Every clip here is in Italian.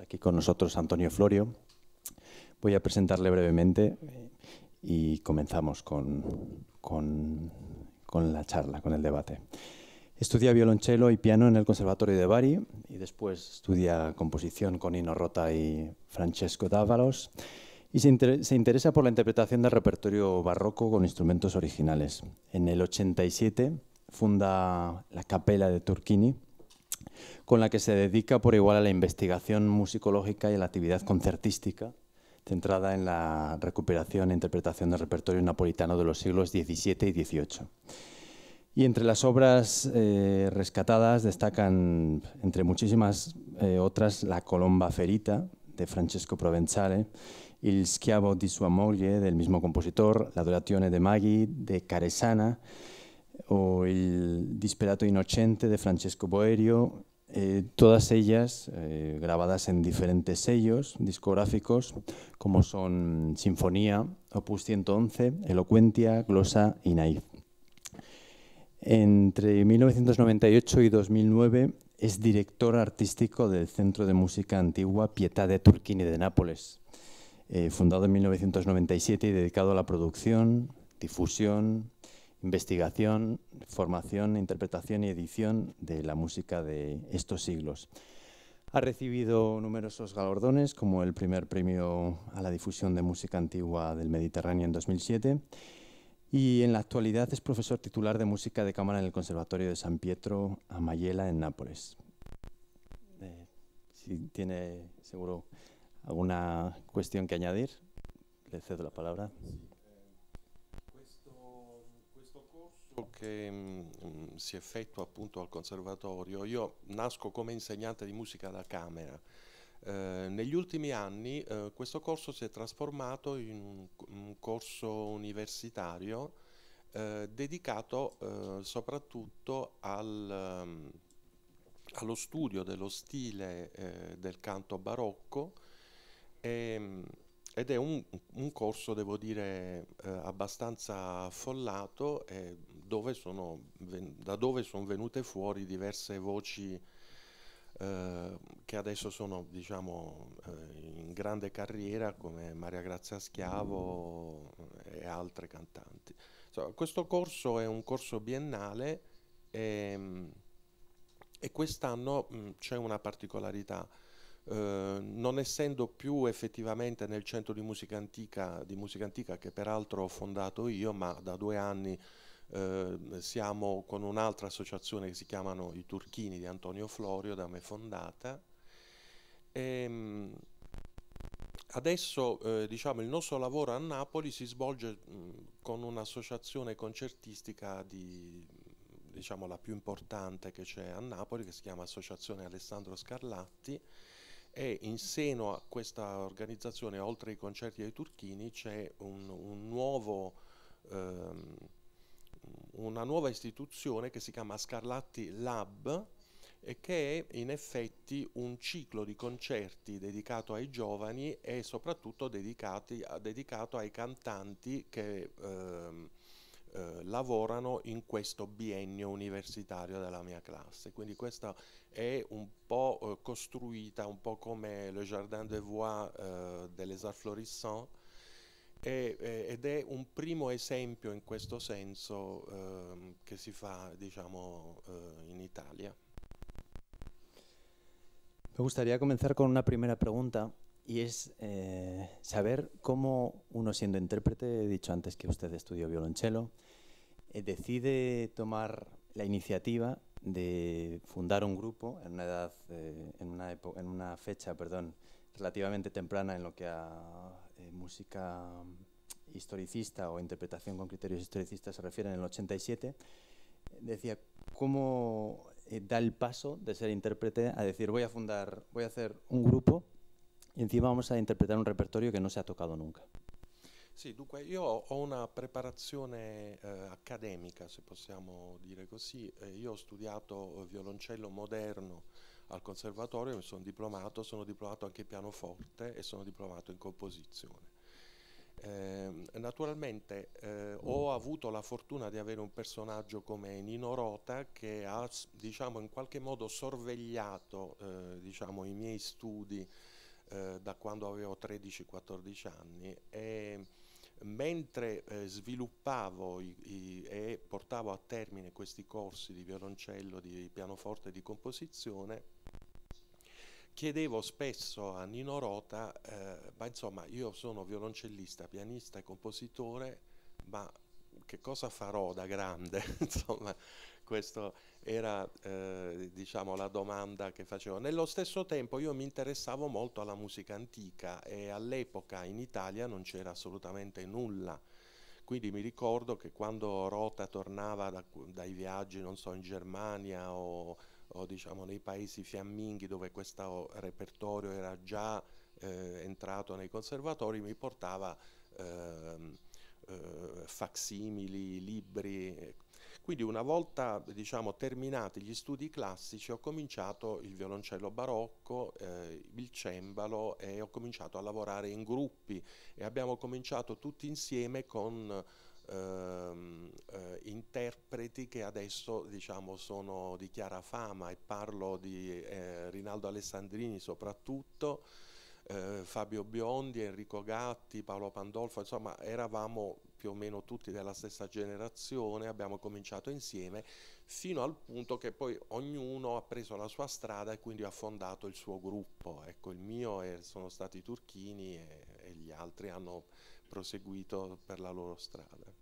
aquí con nosotros Antonio Florio. Voy a presentarle brevemente eh, y comenzamos con, con, con la charla, con el debate. Estudia violonchelo y piano en el Conservatorio de Bari y después estudia composición con Ino Rota y Francesco Dávalos y se, interesa por la interpretación del repertorio barroco con instrumentos originales. En el 87 funda la Capela de Turquini con la que se dedica por igual a la investigación musicológica y a la actividad concertística, centrada en la recuperación e interpretación del repertorio napolitano de los siglos XVII y XVIII. Y entre las obras eh, rescatadas destacan, entre muchísimas eh, otras, La Colomba Ferita, de Francesco Provenzale, Il Schiavo di sua moglie, del mismo compositor, La Durazione de Maggi, de Caresana, o el Disperato Inocente de Francesco Boerio, eh, todas ellas eh, grabadas en diferentes sellos discográficos, como son Sinfonía, Opus 111, Elocuentia, Glosa y Naif. Entre 1998 y 2009 es director artístico del Centro de Música Antigua Pietà de Turquini de Nápoles, eh, fundado en 1997 y dedicado a la producción, difusión, investigación, formación, interpretación y edición de la música de estos siglos. Ha recibido numerosos galardones, como el primer premio a la difusión de música antigua del Mediterráneo en 2007, y en la actualidad es profesor titular de música de cámara en el Conservatorio de San Pietro a Mayela en Nápoles. Eh, si tiene seguro alguna cuestión que añadir, le cedo la palabra. che mh, mm, mm, si effettua appunto al conservatorio, io nasco come insegnante di musica da camera. Eh, negli ultimi anni eh, questo corso si è trasformato in un, un corso universitario eh, dedicato eh, soprattutto al, mm, allo studio dello stile eh, del canto barocco e, ehm, ed è un, un, corso, devo dire, eh, abbastanza affollato e dove sono, da dove sono venute fuori diverse voci eh, che adesso sono diciamo, eh, in grande carriera come Maria Grazia Schiavo e altre cantanti. So, questo corso è un corso biennale e, ehm, e quest'anno mm, c'è una particolarità. Uh, non essendo più effettivamente nel centro di musica antica, di musica antica che peraltro ho fondato io, ma da due anni eh, siamo con un'altra associazione che si chiamano i Turchini di Antonio Florio, da me fondata. E, ehm, adesso eh, diciamo, il nostro lavoro a Napoli si svolge mh, con un'associazione concertistica di, diciamo, la più importante che c'è a Napoli, che si chiama Associazione Alessandro Scarlatti, e in seno a questa organizzazione, oltre ai concerti dei Turchini, c'è un, un nuovo... Ehm, una nuova istituzione che si chiama Scarlatti Lab e che è in effetti un ciclo di concerti dedicato ai giovani e soprattutto dedicati, dedicato ai cantanti che ehm, eh, lavorano in questo biennio universitario della mia classe. Quindi questa è un po' eh, costruita, un po' come Le Jardin de Voix eh, dell'Esar Florissant, y es eh, un primo ejemplo en questo senso que ehm, se si fa diciamo, eh, Italia. Me gustaría comenzar con una primera pregunta y es eh, saber cómo uno siendo intérprete, he dicho antes que usted estudió violonchelo, decide tomar la iniciativa de fundar un grupo en una edad, en una, en una fecha, perdón, relativamente temprana en lo que a eh, música historicista o interpretación con criterios historicistas se refiere, en el 87, decía cómo eh, da el paso de ser intérprete a decir voy a fundar, voy a hacer un grupo y encima vamos a interpretar un repertorio que no se ha tocado nunca. Sí, dunque io una preparación eh, académica, si se possiamo así. Yo e he estudiado violoncello moderno al conservatorio, mi sono diplomato, sono diplomato anche in pianoforte e sono diplomato in composizione. Eh, naturalmente eh, ho avuto la fortuna di avere un personaggio come Nino Rota che ha diciamo, in qualche modo sorvegliato eh, diciamo, i miei studi eh, da quando avevo 13-14 anni e mentre eh, sviluppavo i, i, e portavo a termine questi corsi di violoncello, di pianoforte e di composizione chiedevo spesso a Nino Rota, eh, ma insomma io sono violoncellista, pianista e compositore, ma che cosa farò da grande? insomma, questa era eh, diciamo, la domanda che facevo. Nello stesso tempo io mi interessavo molto alla musica antica e all'epoca in Italia non c'era assolutamente nulla. Quindi mi ricordo che quando Rota tornava da, dai viaggi, non so, in Germania o o diciamo nei paesi fiamminghi dove questo repertorio era già eh, entrato nei conservatori mi portava eh, eh, facsimili, libri. Quindi una volta diciamo, terminati gli studi classici ho cominciato il violoncello barocco, eh, il cembalo e ho cominciato a lavorare in gruppi e abbiamo cominciato tutti insieme con Ehm, eh, interpreti che adesso diciamo, sono di chiara fama e parlo di eh, Rinaldo Alessandrini soprattutto, eh, Fabio Biondi, Enrico Gatti, Paolo Pandolfo, insomma eravamo più o meno tutti della stessa generazione, abbiamo cominciato insieme fino al punto che poi ognuno ha preso la sua strada e quindi ha fondato il suo gruppo. Ecco, il mio è, sono stati i Turchini e, e gli altri hanno proseguito per la loro strada.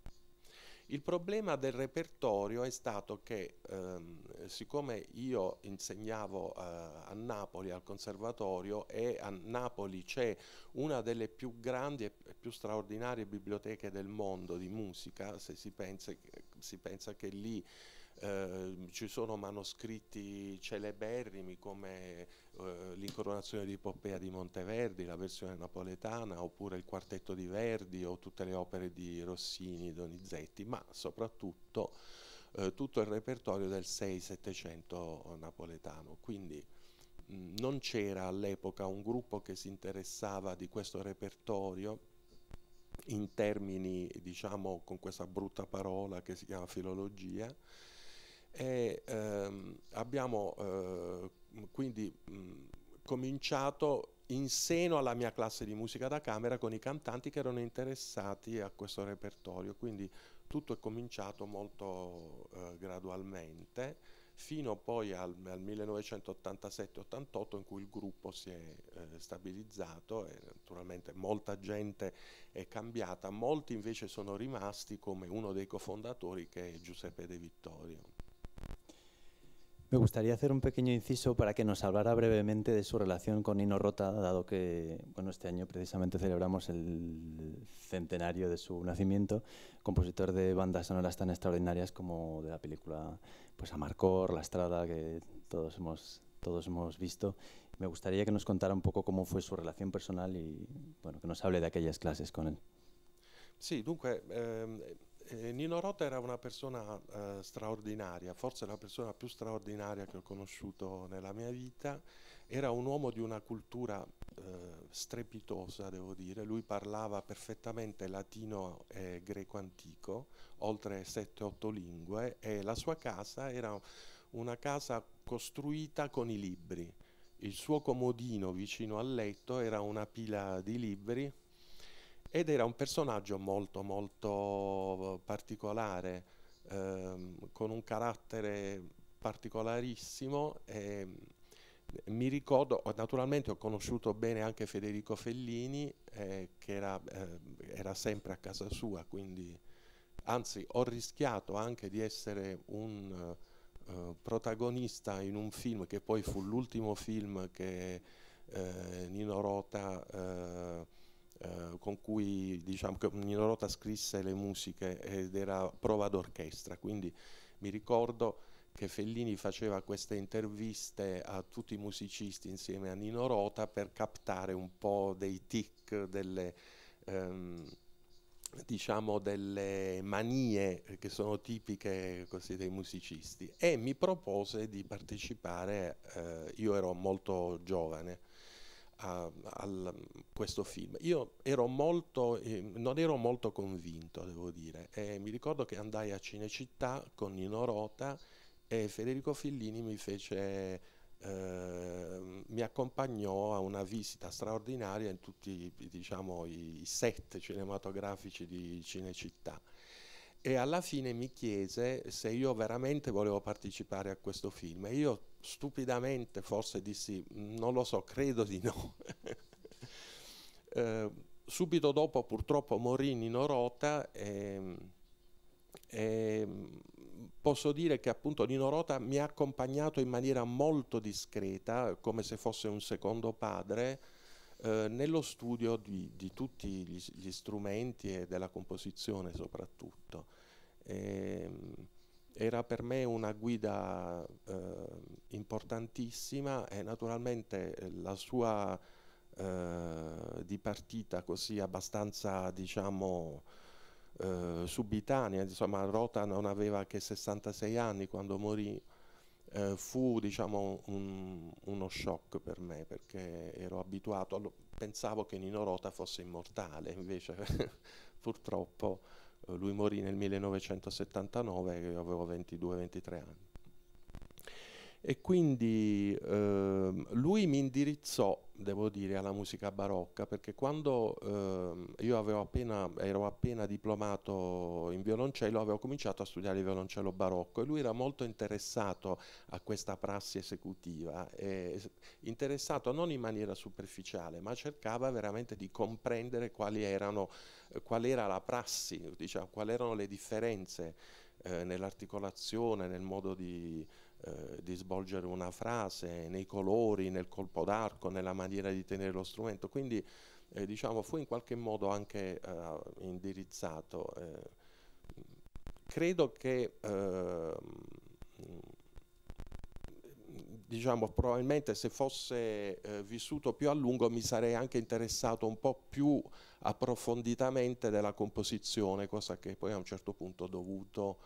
Il problema del repertorio è stato che, ehm, siccome io insegnavo eh, a Napoli al conservatorio e a Napoli c'è una delle più grandi e più straordinarie biblioteche del mondo di musica, se si pensa, si pensa che lì Ehm, ci sono manoscritti celeberrimi come eh, l'incoronazione di Poppea di Monteverdi, la versione napoletana, oppure il quartetto di Verdi o tutte le opere di Rossini, Donizetti, ma soprattutto eh, tutto il repertorio del 6-700 napoletano. Quindi mh, mm, non c'era all'epoca un gruppo che si interessava di questo repertorio in termini, diciamo, con questa brutta parola che si chiama filologia, e ehm, abbiamo eh, quindi mh, mm, cominciato in seno alla mia classe di musica da camera con i cantanti che erano interessati a questo repertorio, quindi tutto è cominciato molto eh, gradualmente fino poi al, al 1987-88 in cui il gruppo si è eh, stabilizzato e naturalmente molta gente è cambiata, molti invece sono rimasti come uno dei cofondatori che è Giuseppe De Vittorio. Me gustaría hacer un pequeño inciso para que nos hablara brevemente de su relación con Nino Rota, dado que bueno, este año precisamente celebramos el centenario de su nacimiento, compositor de bandas sonoras tan extraordinarias como de la película pues, Amarcor, La Estrada, que todos hemos, todos hemos visto. Me gustaría que nos contara un poco cómo fue su relación personal y bueno, que nos hable de aquellas clases con él. Sí, dunque... Ehm, Eh, Nino Rota era una persona eh, straordinaria, forse la persona più straordinaria che ho conosciuto nella mia vita. Era un uomo di una cultura eh, strepitosa, devo dire. Lui parlava perfettamente latino e greco antico, oltre 7-8 lingue, e la sua casa era una casa costruita con i libri. Il suo comodino vicino al letto era una pila di libri ed era un personaggio molto molto eh, particolare, ehm, con un carattere particolarissimo. E, mm, mi ricordo, naturalmente ho conosciuto bene anche Federico Fellini, eh, che era, eh, era, sempre a casa sua, quindi anzi ho rischiato anche di essere un eh, protagonista in un film che poi fu l'ultimo film che eh, Nino Rota eh, eh, con cui diciamo che Ninorota scrisse le musiche ed era prova d'orchestra, quindi mi ricordo che Fellini faceva queste interviste a tutti i musicisti insieme a Nino Rota per captare un po' dei tic, delle, ehm, diciamo delle manie che sono tipiche così, dei musicisti e mi propose di partecipare, eh, io ero molto giovane, a, a, questo film. Io ero molto, eh, non ero molto convinto, devo dire, e mi ricordo che andai a Cinecittà con Nino Rota e Federico Fillini mi fece eh, mi accompagnò a una visita straordinaria in tutti diciamo, i set cinematografici di Cinecittà e alla fine mi chiese se io veramente volevo partecipare a questo film e io stupidamente forse dissi mm, non lo so, credo di no. eh, subito dopo purtroppo morì Nino Rota e, e, mm, posso dire che appunto Nino Rota mi ha accompagnato in maniera molto discreta, come se fosse un secondo padre eh, nello studio di, di tutti gli, gli, strumenti e della composizione soprattutto. Eh, era per me una guida eh, importantissima e naturalmente eh, la sua eh, di partita così abbastanza diciamo eh, subitanea, insomma Rota non aveva che 66 anni quando morì, eh, fu diciamo, un, uno shock per me perché ero abituato, allo, pensavo che Nino Rota fosse immortale, invece purtroppo eh, lui morì nel 1979 e io avevo 22-23 anni e quindi eh, lui mi indirizzò, devo dire, alla musica barocca perché quando eh, io appena, ero appena diplomato in violoncello avevo cominciato a studiare il violoncello barocco e lui era molto interessato a questa prassi esecutiva, interessato non in maniera superficiale ma cercava veramente di comprendere quali erano, qual era la prassi, diciamo, quali erano le differenze eh, nell'articolazione, nel modo di eh, di svolgere una frase, nei colori, nel colpo d'arco, nella maniera di tenere lo strumento. Quindi eh, diciamo, fu in qualche modo anche eh, indirizzato. Eh. credo che ehm, diciamo, probabilmente se fosse eh, vissuto più a lungo mi sarei anche interessato un po' più approfonditamente della composizione, cosa che poi a un certo punto ho dovuto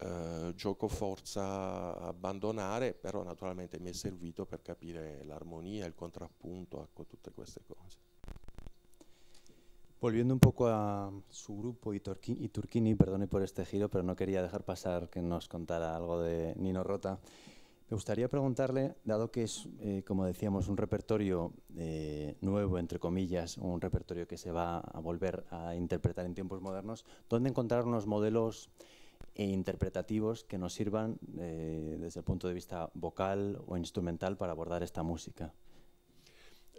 juego eh, gioco forza abandonar, pero naturalmente me è servito per capire l'armonia, il contrappunto, contrapunto, todas estas cosas Volviendo un poco a su grupo y, Turquini, perdone por este giro, pero no quería dejar pasar que nos contara algo de Nino Rota. Me gustaría preguntarle, dado que es, eh, como decíamos, un repertorio eh, nuevo, entre comillas, un repertorio que se va a volver a interpretar en tiempos modernos, ¿dónde encontrar unos modelos e interpretativos que nos sirvan eh, desde el punto de vista vocal o instrumental para abordar esta música.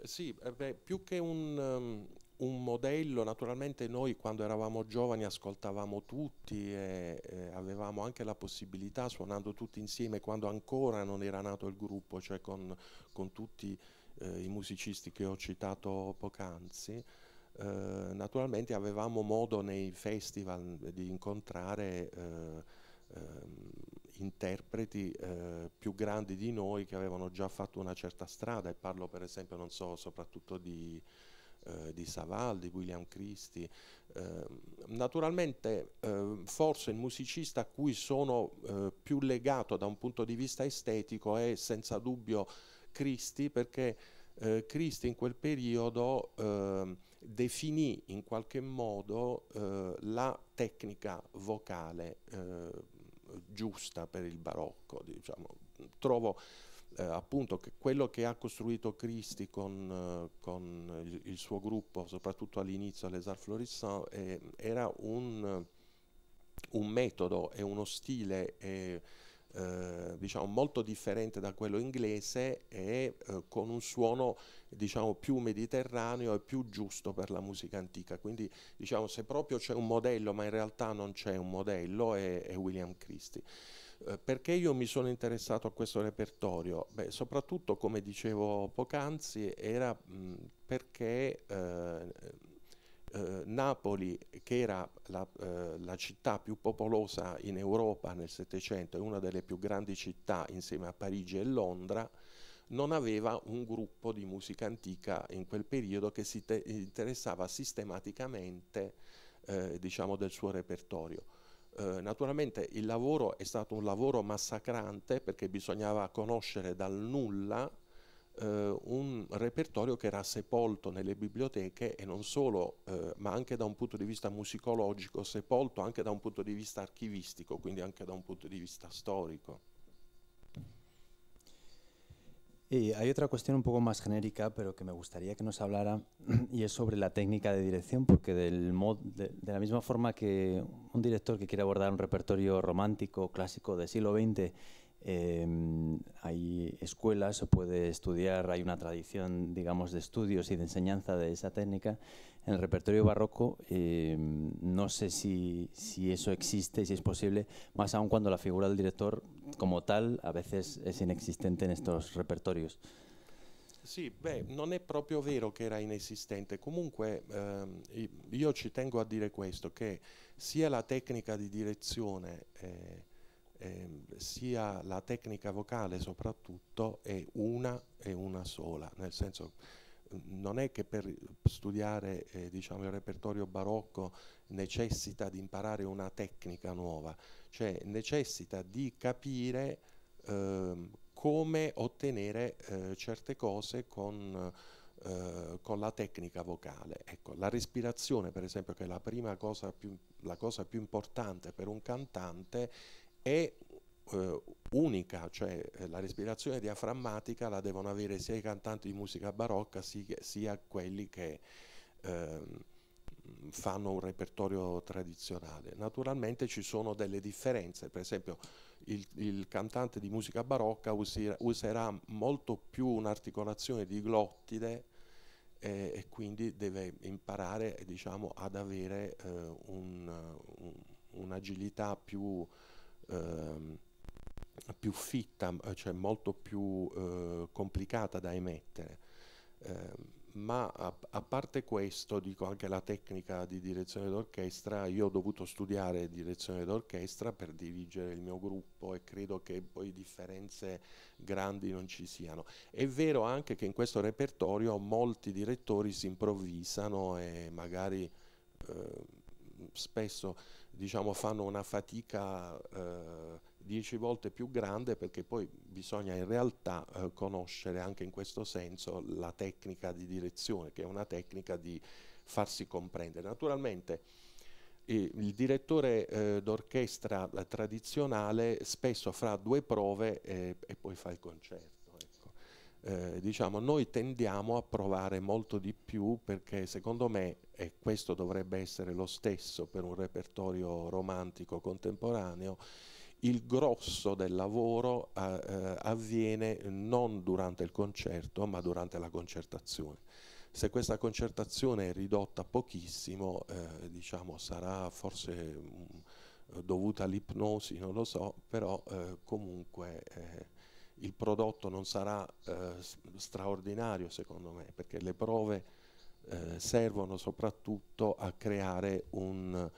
Sì, eh, beh, più che un, um, un, modello, naturalmente noi quando eravamo giovani ascoltavamo tutti e, e avevamo anche la possibilità, suonando tutti insieme, quando ancora non era nato il gruppo, cioè con, con tutti eh, i musicisti che ho citato poc'anzi, eh, naturalmente avevamo modo nei festival di incontrare eh, ehm, interpreti eh, più grandi di noi che avevano già fatto una certa strada e parlo per esempio non so soprattutto di, eh, di Saval, di William Christie ehm, naturalmente ehm, forse il musicista a cui sono più legato da un punto di vista estetico è senza dubbio Christie perché Christie in quel periodo definì in qualche modo eh, la tecnica vocale eh, giusta per il barocco. Diciamo. Trovo eh, appunto che quello che ha costruito Cristi con, eh, con il, il, suo gruppo, soprattutto all'inizio all'Esar Florissant, era un, un, metodo e uno stile eh, diciamo molto differente da quello inglese e eh, con un suono diciamo più mediterraneo e più giusto per la musica antica. Quindi diciamo se proprio c'è un modello, ma in realtà non c'è un modello, è, è William Christie. Eh, perché io mi sono interessato a questo repertorio? Beh, soprattutto, come dicevo poc'anzi, era mh, perché eh, eh, Napoli, che era la, eh, la, città più popolosa in Europa nel Settecento e una delle più grandi città insieme a Parigi e Londra, non aveva un gruppo di musica antica in quel periodo che si interessava sistematicamente eh, diciamo del suo repertorio. Eh, naturalmente il lavoro è stato un lavoro massacrante perché bisognava conoscere dal nulla eh, un repertorio che era sepolto nelle biblioteche e non solo, eh, ma anche da un punto di vista musicologico, sepolto anche da un punto di vista archivistico, quindi anche da un punto di vista storico. Y hay otra cuestión un poco más genérica, pero que me gustaría que nos hablara, y es sobre la técnica de dirección, porque del mod, de, de la misma forma que un director que quiere abordar un repertorio romántico, clásico del siglo XX, Em, hay escuelas, se puede estudiar, hay una tradición, digamos, de estudios y de enseñanza de esa técnica. En el repertorio barroco em, no sé si, si eso existe si es posible, más aún cuando la figura del director como tal a veces es inexistente en estos repertorios. Sí, no es propio proprio vero que era inexistente, comunque yo ehm, io ci tengo a dire esto, que sia la técnica de dirección eh, eh, sia la tecnica vocale soprattutto è una e una sola, nel senso non è che per studiare eh, diciamo, il repertorio barocco necessita di imparare una tecnica nuova, cioè necessita di capire eh, come ottenere eh, certe cose con, eh, con, la tecnica vocale. Ecco, la respirazione, per esempio, che è la prima cosa più, la cosa più importante per un cantante, è eh, unica, cioè eh, la respirazione diaframmatica la devono avere sia i cantanti di musica barocca sia, quelli che ehm, fanno un repertorio tradizionale. Naturalmente ci sono delle differenze, per esempio il, il cantante di musica barocca usira, userà molto più un'articolazione di glottide eh, e quindi deve imparare diciamo, ad avere eh, un'agilità un più eh, più fitta, eh, cioè molto più eh, complicata da emettere. Eh, ma a, a, parte questo, dico anche la tecnica di direzione d'orchestra, io ho dovuto studiare direzione d'orchestra per dirigere il mio gruppo e credo che poi differenze grandi non ci siano. È vero anche che in questo repertorio molti direttori si improvvisano e magari eh, spesso diciamo, fanno una fatica eh, dieci volte più grande perché poi bisogna in realtà eh, conoscere anche in questo senso la tecnica di direzione, che è una tecnica di farsi comprendere. Naturalmente il direttore eh, d'orchestra tradizionale spesso fa due prove eh, e poi fa il concerto eh, diciamo, noi tendiamo a provare molto di più perché secondo me, e questo dovrebbe essere lo stesso per un repertorio romantico contemporaneo, il grosso del lavoro eh, eh avviene non durante il concerto ma durante la concertazione. Se questa concertazione è ridotta pochissimo, eh, diciamo, sarà forse mh, mm, dovuta all'ipnosi, non lo so, però eh, comunque eh, il prodotto non sarà eh, straordinario secondo me, perché le prove eh, servono soprattutto a creare un,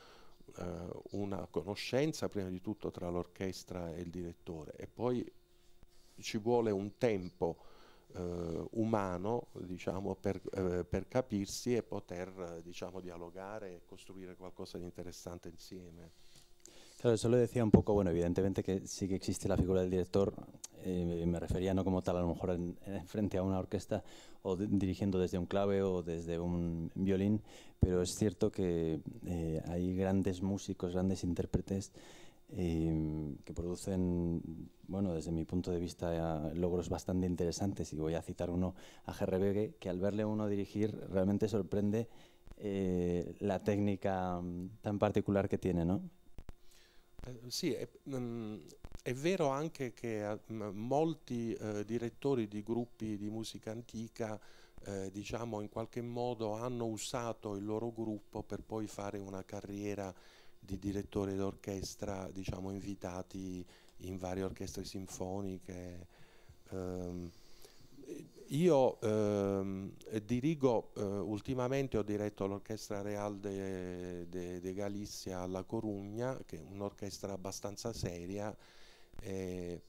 eh, una conoscenza prima di tutto tra l'orchestra e il direttore e poi ci vuole un tempo eh, umano diciamo, per, eh, per, capirsi e poter diciamo, dialogare e costruire qualcosa di interessante insieme. Claro, eso decía un poco, bueno, evidentemente que sí que existe la figura del director, eh, me refería no como tal, a lo mejor en, frente a una orquesta o dirigiendo desde un clave o desde un violín, pero es cierto que eh, hay grandes músicos, grandes intérpretes em, que producen, bueno, desde mi punto de vista, eh, logros bastante interesantes y voy a citar uno a Gerrebegue, que al verle uno dirigir realmente sorprende la técnica mm, tan particular que tiene, ¿no? Eh, sì, è, mh, mm, è, vero anche che mh, mm, molti eh, direttori di gruppi di musica antica eh, diciamo in qualche modo hanno usato il loro gruppo per poi fare una carriera di direttore d'orchestra, diciamo invitati in varie orchestre sinfoniche. Ehm io ehm, dirigo, eh, ultimamente ho diretto l'Orchestra Real de, de, de, Galizia alla Corugna, che è un'orchestra abbastanza seria, e,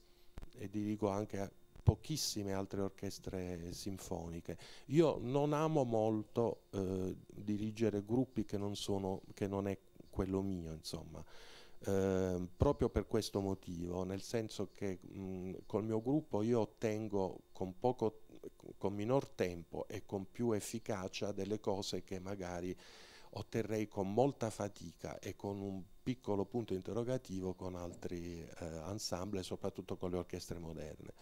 e dirigo anche pochissime altre orchestre sinfoniche. Io non amo molto eh, dirigere gruppi che non, sono, che non è quello mio, insomma. Eh, proprio per questo motivo, nel senso che mh, col mio gruppo io ottengo con poco tempo con minor tempo e con più efficacia delle cose che magari otterrei con molta fatica e con un piccolo punto interrogativo con altri eh, ensemble, soprattutto con le orchestre moderne.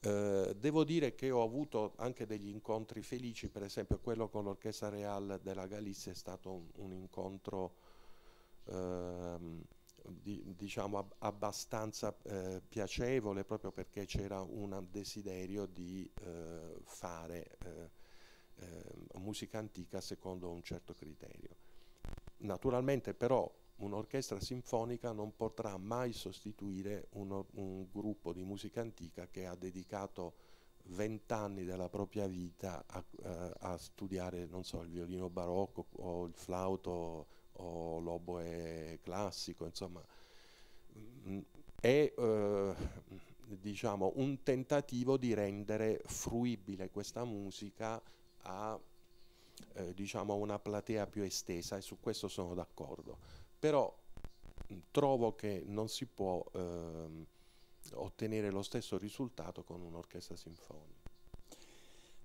Eh, devo dire che ho avuto anche degli incontri felici, per esempio quello con l'Orchestra Real della Galizia è stato un, un incontro ehm, diciamo abbastanza eh, piacevole proprio perché c'era un desiderio di eh, fare eh, eh, musica antica secondo un certo criterio. Naturalmente però un'orchestra sinfonica non potrà mai sostituire uno, un gruppo di musica antica che ha dedicato vent'anni della propria vita a, eh, a studiare, so, il violino barocco o il flauto o l'oboe classico, insomma, è eh, diciamo, un tentativo di rendere fruibile questa musica a eh, diciamo, una platea più estesa e su questo sono d'accordo. Però trovo che non si può eh, ottenere lo stesso risultato con un'orchestra sinfonica.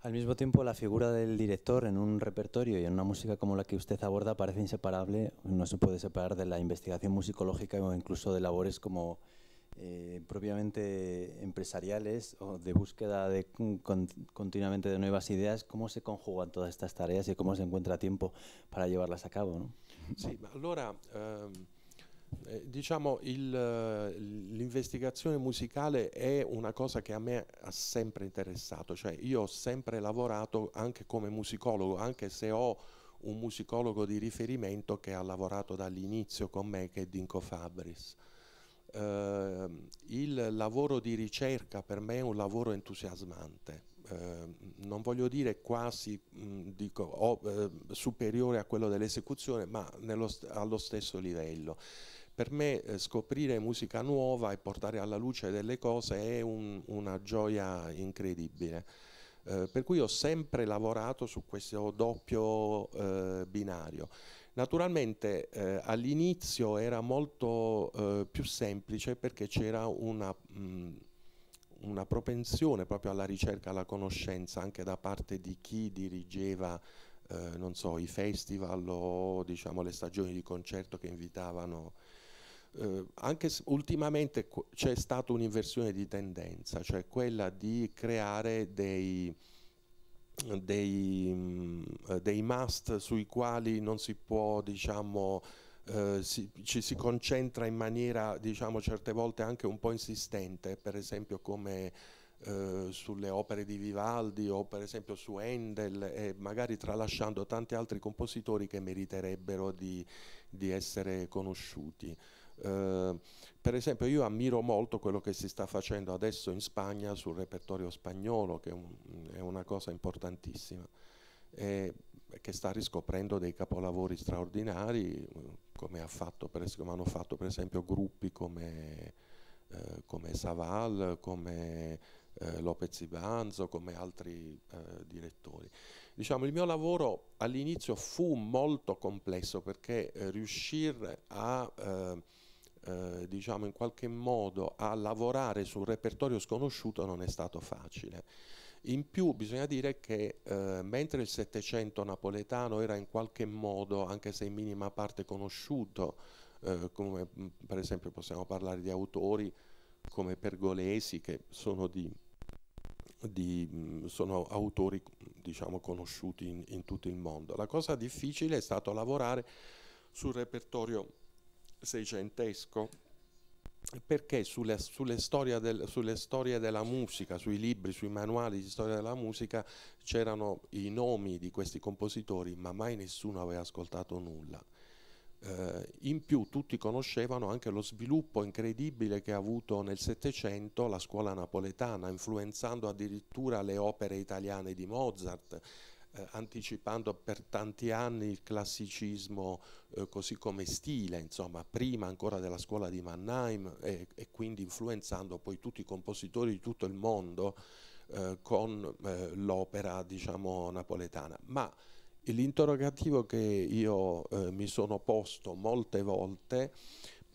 Al mismo tiempo, la figura del director en un repertorio y en una música como la que usted aborda parece inseparable, no se puede separar de la investigación musicológica o incluso de labores como eh, propiamente empresariales o de búsqueda de, continuamente de nuevas ideas. ¿Cómo se conjugan todas estas tareas y cómo se encuentra tiempo para llevarlas a cabo? Sí, allora... Em, Eh, diciamo eh, l'investigazione musicale è una cosa che a me ha sempre interessato, cioè io ho sempre lavorato anche come musicologo, anche se ho un musicologo di riferimento che ha lavorato dall'inizio con me, che è Dinko Fabris. Eh, il lavoro di ricerca per me è un lavoro entusiasmante, eh, non voglio dire quasi mh, dico, oh, eh, superiore a quello dell'esecuzione, ma allo stesso livello per me eh, scoprire musica nuova e portare alla luce delle cose è un, una gioia incredibile. Eh, per cui ho sempre lavorato su questo doppio eh, binario. Naturalmente eh, all'inizio era molto eh, più semplice perché c'era una... Mm, una propensione proprio alla ricerca, alla conoscenza anche da parte di chi dirigeva eh, non so, i festival o diciamo, le stagioni di concerto che invitavano eh, anche ultimamente c'è stata un'inversione di tendenza, cioè quella di creare dei, dei, mh, mm, dei must sui quali non si può, diciamo, eh, si, ci si concentra in maniera, diciamo, certe volte anche un po' insistente, per esempio come eh, sulle opere di Vivaldi o per esempio su Handel e magari tralasciando tanti altri compositori che meriterebbero di, di essere conosciuti. Ehm, per esempio io ammiro molto quello che si sta facendo adesso in Spagna sul repertorio spagnolo, che è, un, è una cosa importantissima, e che sta riscoprendo dei capolavori straordinari, come, fatto, come hanno fatto per esempio gruppi come, eh, come Saval, come eh, Lopez Ibanzo, come altri eh, direttori. Diciamo, il mio lavoro all'inizio fu molto complesso perché eh, riuscire a eh, eh, diciamo in qualche modo a lavorare su un repertorio sconosciuto non è stato facile. In più bisogna dire che eh, mentre il Settecento napoletano era in qualche modo, anche se in minima parte conosciuto, eh, come mm, per esempio possiamo parlare di autori come Pergolesi, che sono, di, di, mm, sono autori diciamo, conosciuti in, in tutto il mondo. La cosa difficile è stato lavorare sul repertorio seicentesco perché sulle, sulle, storie del, sulle, storie della musica, sui libri, sui manuali di storia della musica c'erano i nomi di questi compositori, ma mai nessuno aveva ascoltato nulla. Eh, in più tutti conoscevano anche lo sviluppo incredibile che ha avuto nel Settecento la scuola napoletana, influenzando addirittura le opere italiane di Mozart, eh, anticipando per tanti anni il classicismo eh, così come stile, insomma, prima ancora della scuola di Mannheim e, e quindi influenzando poi tutti i compositori di tutto il mondo eh, con eh, l'opera, diciamo, napoletana. Ma l'interrogativo che io eh, mi sono posto molte volte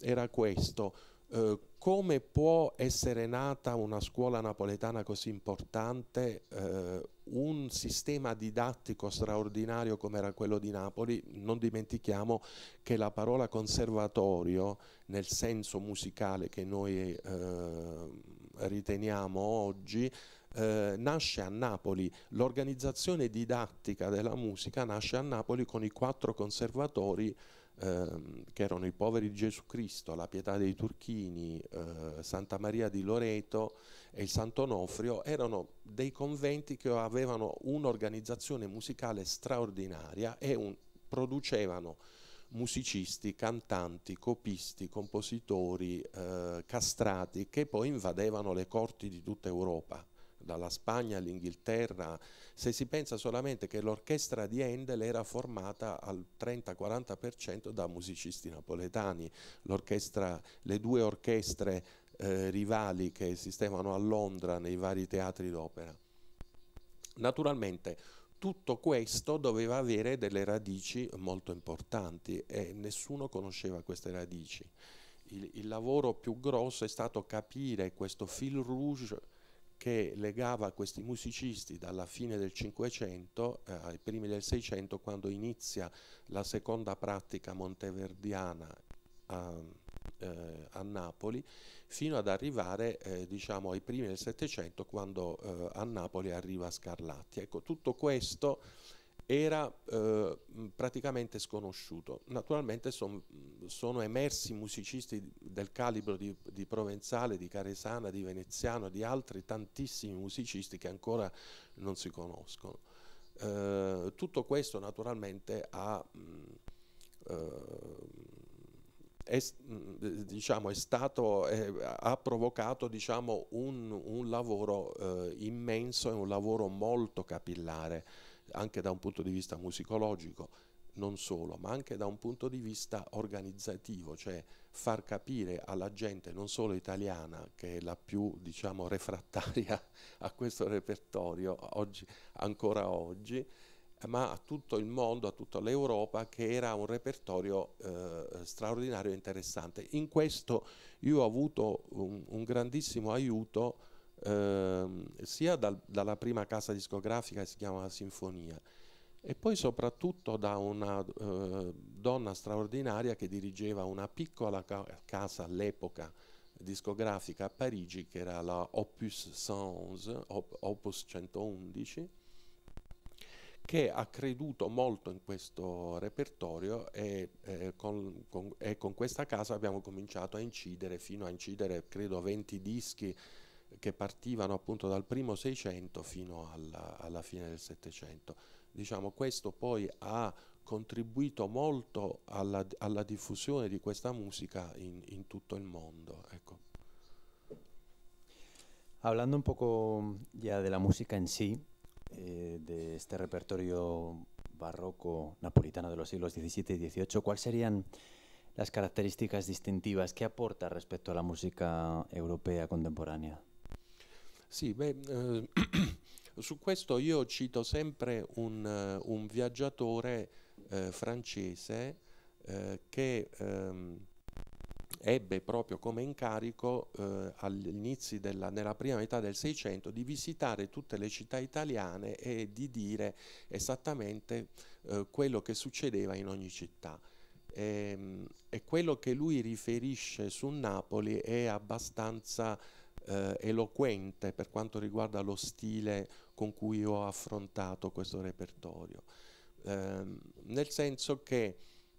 era questo, eh, come può essere nata una scuola napoletana così importante, eh, un sistema didattico straordinario come era quello di Napoli? Non dimentichiamo che la parola conservatorio, nel senso musicale che noi eh, riteniamo oggi, eh, nasce a Napoli, l'organizzazione didattica della musica nasce a Napoli con i quattro conservatori ehm, che erano i poveri di Gesù Cristo, la pietà dei Turchini, eh, Santa Maria di Loreto e il Sant'Onofrio, erano dei conventi che avevano un'organizzazione musicale straordinaria e un, producevano musicisti, cantanti, copisti, compositori, eh, castrati che poi invadevano le corti di tutta Europa dalla Spagna all'Inghilterra, se si pensa solamente che l'orchestra di Handel era formata al 30-40% da musicisti napoletani, le due orchestre eh, rivali che esistevano a Londra nei vari teatri d'opera. Naturalmente tutto questo doveva avere delle radici molto importanti e nessuno conosceva queste radici. Il, il lavoro più grosso è stato capire questo fil rouge che legava questi musicisti dalla fine del Cinquecento eh, ai primi del Seicento, quando inizia la seconda pratica monteverdiana a, ehm, eh, a Napoli, fino ad arrivare eh, diciamo, ai primi del Settecento, quando eh, a Napoli arriva Scarlatti. Ecco, tutto questo era eh, praticamente sconosciuto. Naturalmente son, sono emersi musicisti del calibro di, di, Provenzale, di Caresana, di Veneziano, di altri tantissimi musicisti che ancora non si conoscono. Eh, tutto questo naturalmente ha... Mh, eh, è, diciamo, è stato, è, ha provocato diciamo, un, un, lavoro eh, immenso e un lavoro molto capillare anche da un punto di vista musicologico, non solo, ma anche da un punto di vista organizzativo, cioè far capire alla gente, non solo italiana, che è la più diciamo, refrattaria a questo repertorio oggi, ancora oggi, ma a tutto il mondo, a tutta l'Europa, che era un repertorio eh, straordinario e interessante. In questo io ho avuto un, un grandissimo aiuto ehm, sia dal, dalla prima casa discografica che si chiama Sinfonia e poi soprattutto da una eh, donna straordinaria che dirigeva una piccola ca casa all'epoca discografica a Parigi che era la Opus 111, Op Opus 111 che ha creduto molto in questo repertorio e, eh, con, con, e, con, questa casa abbiamo cominciato a incidere fino a incidere credo 20 dischi che partivano appunto dal primo Seicento fino alla, alla fine del Settecento. Diciamo, questo poi ha contribuito molto alla, alla diffusione di questa musica in, in tutto il mondo. Ecco. Hablando un poco ya de la música en sí, eh, de este repertorio barroco napolitano de los siglos XVII y XVIII, ¿cuáles serían las características distintivas que aporta respecto a la música europea contemporánea? Sì, beh, eh, su questo io cito sempre un, eh, un viaggiatore eh, francese eh, che ehm, ebbe proprio come incarico eh, all'inizio della, nella prima metà del Seicento di visitare tutte le città italiane e di dire esattamente eh, quello che succedeva in ogni città. E, ehm, e, quello che lui riferisce su Napoli è abbastanza eh, eloquente per quanto riguarda lo stile con cui ho affrontato questo repertorio. Ehm, nel senso che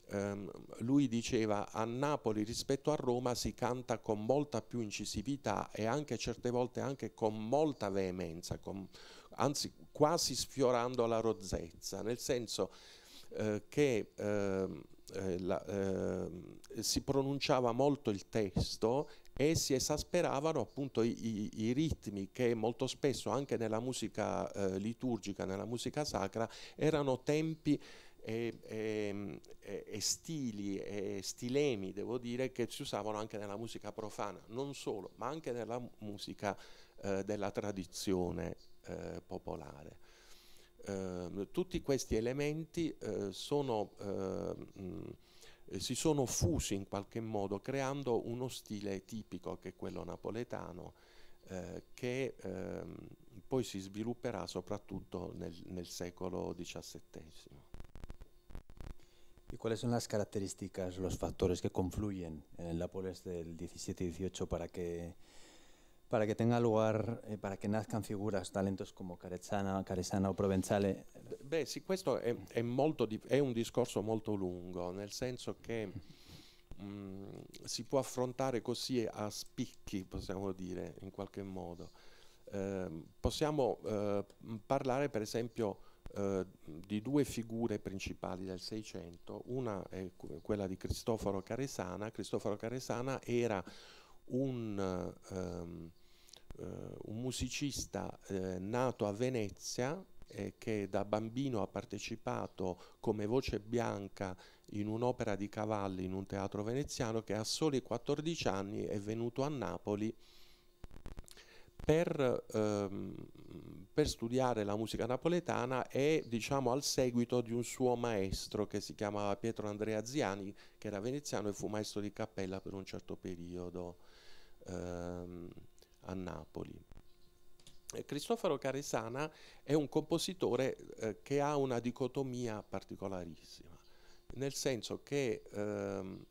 ehm, lui diceva a Napoli rispetto a Roma si canta con molta più incisività e anche certe volte anche con molta veemenza, con, anzi quasi sfiorando la rozzezza, nel senso eh, che ehm, eh, la, eh, si pronunciava molto il testo e si esasperavano appunto i, i, i, ritmi che molto spesso anche nella musica eh, liturgica, nella musica sacra, erano tempi e, ehm, e, e, stili e stilemi, devo dire, che si usavano anche nella musica profana, non solo, ma anche nella musica eh, della tradizione eh, popolare. Ehm, tutti questi elementi eh, sono... Mh, ehm, eh, si sono fusi in qualche modo creando uno stile tipico che è quello napoletano eh, che ehm, poi si svilupperà soprattutto nel, nel secolo XVII. ¿Y cuáles son las características, los factores que confluyen en eh, el Nápoles del 17-18 para que para que tenga lugar, eh, para che nascan figuras, talentos come Carezzana, Caresana o Provenzale? Beh, sì, questo è, è, di, è un discorso molto lungo, nel senso che mh, mm, si può affrontare così a spicchi, possiamo dire, in qualche modo. Eh, possiamo eh, parlare, per esempio, eh, di due figure principali del Seicento, una è quella di Cristoforo Caresana. Cristoforo Caresana era un, um, uh, un musicista eh, nato a Venezia eh, che da bambino ha partecipato come voce bianca in un'opera di cavalli in un teatro veneziano che a soli 14 anni è venuto a Napoli per, ehm, per, studiare la musica napoletana e diciamo al seguito di un suo maestro che si chiamava Pietro Andrea Ziani che era veneziano e fu maestro di cappella per un certo periodo ehm, a Napoli. Eh, Cristoforo Caresana è un compositore eh, che ha una dicotomia particolarissima, nel senso che ehm,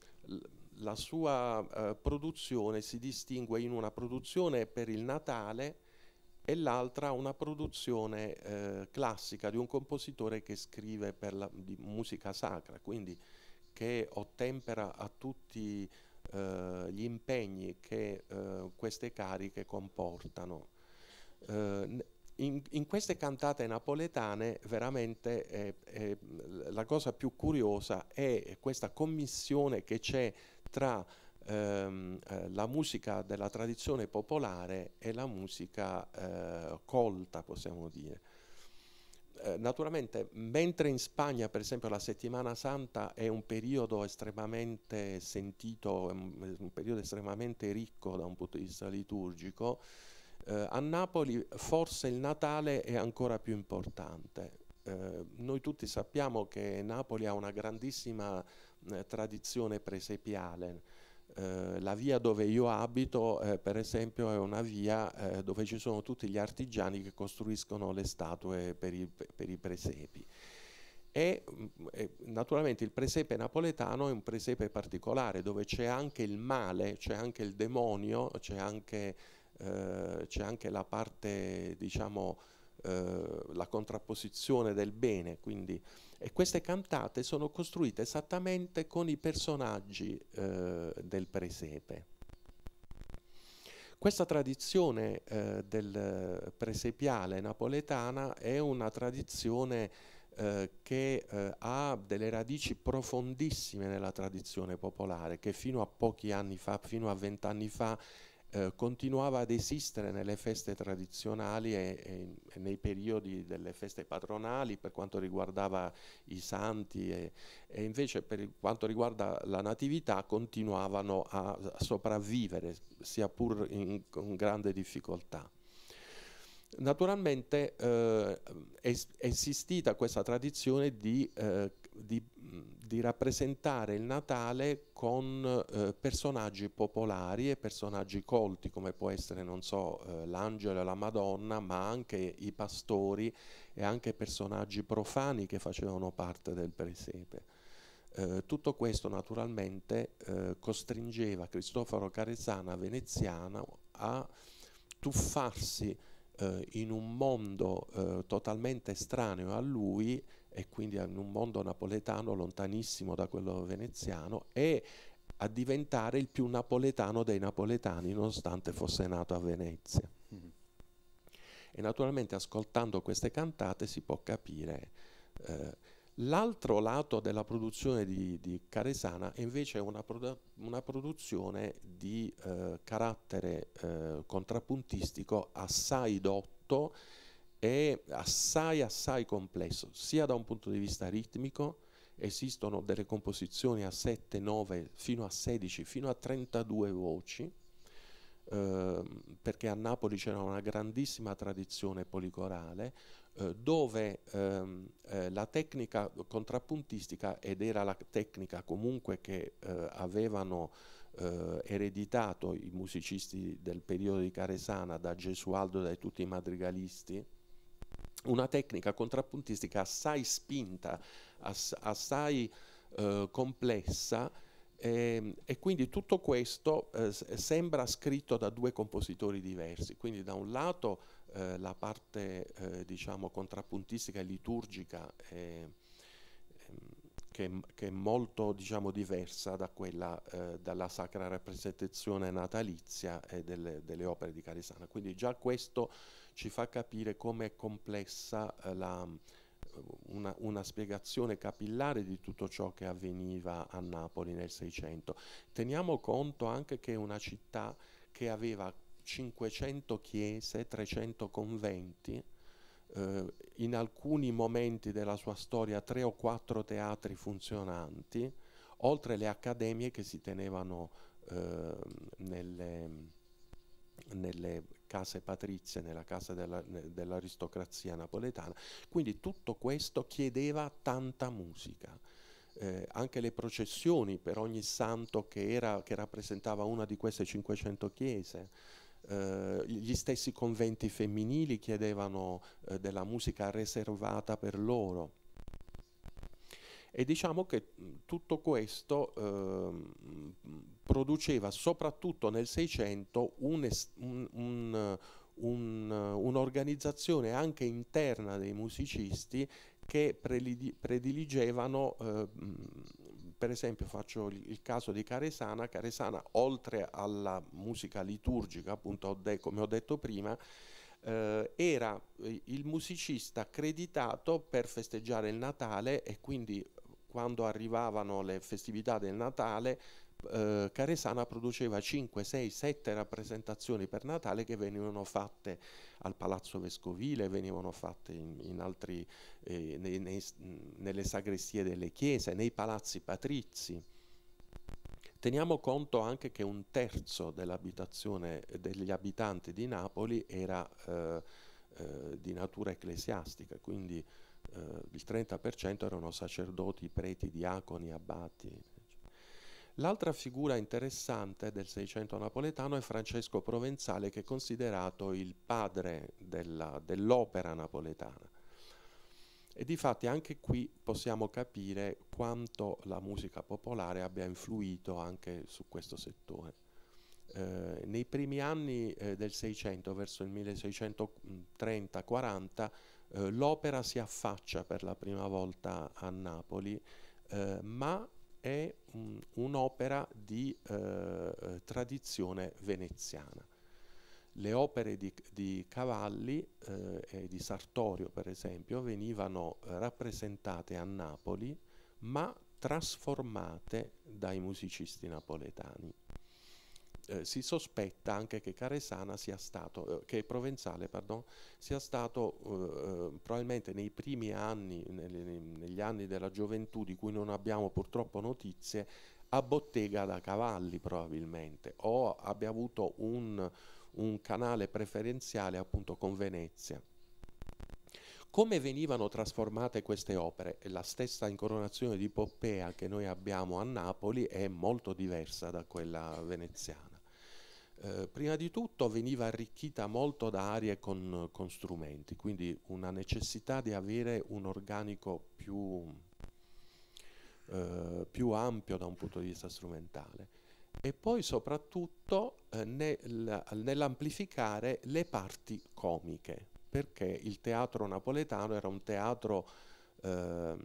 la sua eh, produzione si distingue in una produzione per il Natale e l'altra una produzione eh, classica di un compositore che scrive per la, musica sacra, quindi che ottempera a tutti eh, gli impegni che eh, queste cariche comportano. Eh, in, in, queste cantate napoletane veramente è, è, la cosa più curiosa è questa commissione che c'è tra ehm, la musica della tradizione popolare e la musica colta, possiamo dire. Eh, naturalmente, mentre in Spagna, per esempio, la settimana santa è un periodo estremamente sentito, un, un periodo estremamente ricco da un punto di vista liturgico, eh, a Napoli forse il Natale è ancora più importante. Eh, noi tutti sappiamo che Napoli ha una grandissima eh, tradizione presepiale, eh, la via dove io abito, eh, per esempio, è una via eh, dove ci sono tutti gli artigiani che costruiscono le statue per i, per i presepi. E mm, naturalmente il presepe napoletano è un presepe particolare dove c'è anche il male, c'è anche il demonio, c'è anche, eh, anche, la parte, diciamo, eh, la contrapposizione del bene, quindi e queste cantate sono costruite esattamente con i personaggi eh, del presepe. Questa tradizione eh, del presepiale napoletana è una tradizione eh, che eh, ha delle radici profondissime nella tradizione popolare, che fino a pochi anni fa, fino a vent'anni fa, eh, continuava ad esistere nelle feste tradizionali e, e, e, nei periodi delle feste patronali per quanto riguardava i santi e, e invece per quanto riguarda la natività continuavano a, sopravvivere sia pur in, con grande difficoltà. Naturalmente eh, è esistita questa tradizione di eh, di, di, rappresentare il Natale con eh, personaggi popolari e personaggi colti come può essere, non so, eh, l'angelo e la Madonna, ma anche i pastori e anche personaggi profani che facevano parte del presepe. Eh, tutto questo naturalmente eh, costringeva Cristoforo Caresana veneziano a tuffarsi eh, in un mondo eh, totalmente estraneo a lui e quindi in un mondo napoletano lontanissimo da quello veneziano e a diventare il più napoletano dei napoletani nonostante fosse nato a Venezia. Mm-hmm. E naturalmente ascoltando queste cantate si può capire. Eh, l'altro lato della produzione di, di Caresana è invece una, produ- una produzione di eh, carattere eh, contrappuntistico assai dotto è assai assai complesso, sia da un punto di vista ritmico, esistono delle composizioni a 7, 9, fino a 16, fino a 32 voci, eh, perché a Napoli c'era una grandissima tradizione policorale, eh, dove ehm, eh, la tecnica contrappuntistica, ed era la tecnica comunque che eh, avevano eh, ereditato i musicisti del periodo di Caresana da Gesualdo e da tutti i madrigalisti, una tecnica contrappuntistica assai spinta, ass assai eh, complessa e, ehm, e, quindi tutto questo eh, sembra scritto da due compositori diversi, quindi da un lato eh, la parte eh, diciamo contrappuntistica e liturgica ehm, che, che, è molto diciamo, diversa da quella, eh, dalla sacra rappresentazione natalizia e delle, delle opere di Carisana. Quindi già questo ci fa capire come è complessa eh, la, una, una, spiegazione capillare di tutto ciò che avveniva a Napoli nel Seicento. Teniamo conto anche che è una città che aveva 500 chiese, 300 conventi, eh, in alcuni momenti della sua storia tre o quattro teatri funzionanti, oltre le accademie che si tenevano eh, nelle, nelle case patrizie, nella casa dell'aristocrazia napoletana. Quindi tutto questo chiedeva tanta musica. Eh, anche le processioni per ogni santo che, era, che rappresentava una di queste 500 chiese, eh, gli stessi conventi femminili chiedevano eh, della musica riservata per loro. E diciamo che tutto questo eh, produceva soprattutto nel Seicento un'organizzazione un, un, un, anche interna dei musicisti che prediligevano, eh, per esempio faccio il caso di Caresana, Caresana oltre alla musica liturgica, appunto come ho detto prima, eh, era il musicista accreditato per festeggiare il Natale e quindi quando arrivavano le festività del Natale, eh, Caresana produceva 5, 6, 7 rappresentazioni per Natale che venivano fatte al Palazzo Vescovile, venivano fatte in, in altri, eh, nei, nei, nelle sagrestie delle chiese, nei palazzi patrizi. Teniamo conto anche che un terzo degli abitanti di Napoli era eh, eh di natura ecclesiastica, quindi eh, il 30% erano sacerdoti, preti, diaconi, abbati. L'altra figura interessante del Seicento napoletano è Francesco Provenzale, che è considerato il padre della, dell'opera napoletana. E di fatti anche qui possiamo capire quanto la musica popolare abbia influito anche su questo settore. Eh, nei primi anni eh, del Seicento, verso il 1630-40, eh, l'opera si affaccia per la prima volta a Napoli, eh, ma è un, un'opera di eh, tradizione veneziana. Le opere di, di Cavalli eh, e di Sartorio, per esempio, venivano rappresentate a Napoli, ma trasformate dai musicisti napoletani eh, si sospetta anche che Caresana sia stato, eh, che Provenzale pardon, sia stato eh, eh probabilmente nei primi anni, negli, negli anni della gioventù di cui non abbiamo purtroppo notizie, a bottega da cavalli probabilmente o abbia avuto un, un canale preferenziale appunto con Venezia. Come venivano trasformate queste opere? La stessa incoronazione di Poppea che noi abbiamo a Napoli è molto diversa da quella veneziana. Eh, prima di tutto veniva arricchita molto da arie con, con, strumenti, quindi una necessità di avere un organico più, eh, più, ampio da un punto di vista strumentale e poi soprattutto eh, nel, nell'amplificare le parti comiche, perché il teatro napoletano era un teatro ehm,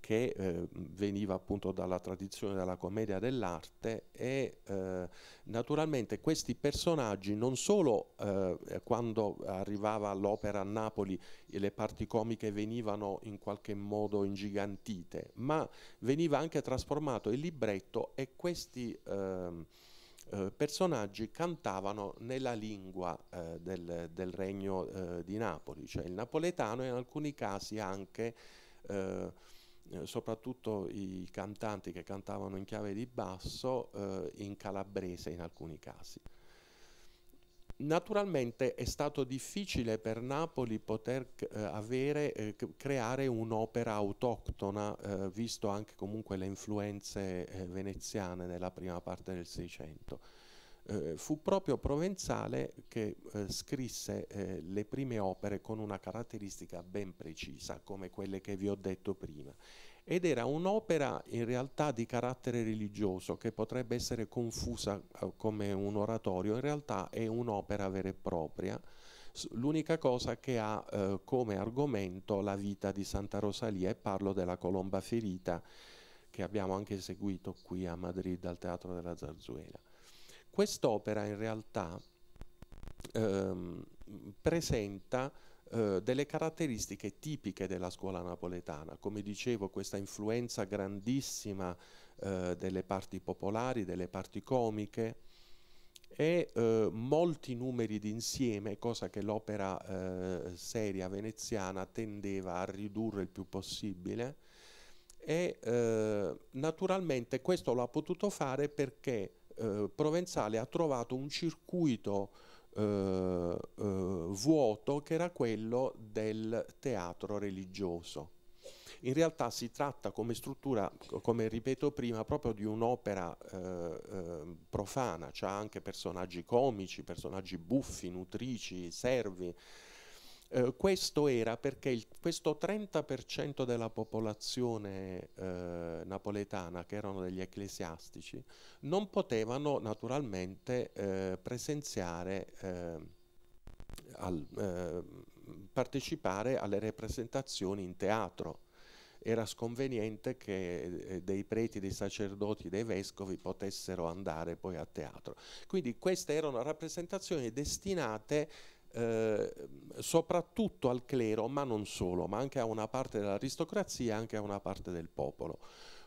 che eh, veniva appunto dalla tradizione della commedia dell'arte e eh, naturalmente questi personaggi non solo eh, eh, quando arrivava l'opera a Napoli e le parti comiche venivano in qualche modo ingigantite, ma veniva anche trasformato il libretto e questi ehm, eh, personaggi cantavano nella lingua eh, del, del, regno di Napoli, cioè il napoletano e in alcuni casi anche eh, soprattutto i cantanti che cantavano in chiave di basso, eh, in calabrese in alcuni casi. Naturalmente è stato difficile per Napoli poter eh, avere, eh, creare un'opera autoctona, eh, visto anche comunque le influenze eh, veneziane nella prima parte del Seicento eh, fu proprio Provenzale che eh, scrisse eh, le prime opere con una caratteristica ben precisa, come quelle che vi ho detto prima. Ed era un'opera in realtà di carattere religioso che potrebbe essere confusa eh, come un oratorio, in realtà è un'opera vera e propria, l'unica cosa che ha eh, come argomento la vita di Santa Rosalia e parlo della colomba ferita che abbiamo anche eseguito qui a Madrid al Teatro della Zarzuela. Quest'opera in realtà ehm, presenta eh, delle caratteristiche tipiche della scuola napoletana, come dicevo questa influenza grandissima eh, delle parti popolari, delle parti comiche, e eh, molti numeri d'insieme, cosa che l'opera eh, seria veneziana tendeva a ridurre il più possibile e eh, naturalmente questo lo ha potuto fare perché eh, Provenzale ha trovato un circuito eh, eh, vuoto che era quello del teatro religioso. In realtà si tratta come struttura, come ripeto prima, proprio di un'opera eh, eh, profana, c'ha anche personaggi comici, personaggi buffi, nutrici, servi, eh, questo era perché il, questo 30% della popolazione eh, napoletana, che erano degli ecclesiastici, non potevano naturalmente eh, presenziare, eh, al, eh, partecipare alle rappresentazioni in teatro. Era sconveniente che eh, dei preti, dei sacerdoti, dei vescovi potessero andare poi a teatro. Quindi queste erano rappresentazioni destinate Ehm, soprattutto al clero, ma non solo, ma anche a una parte dell'aristocrazia e anche a una parte del popolo.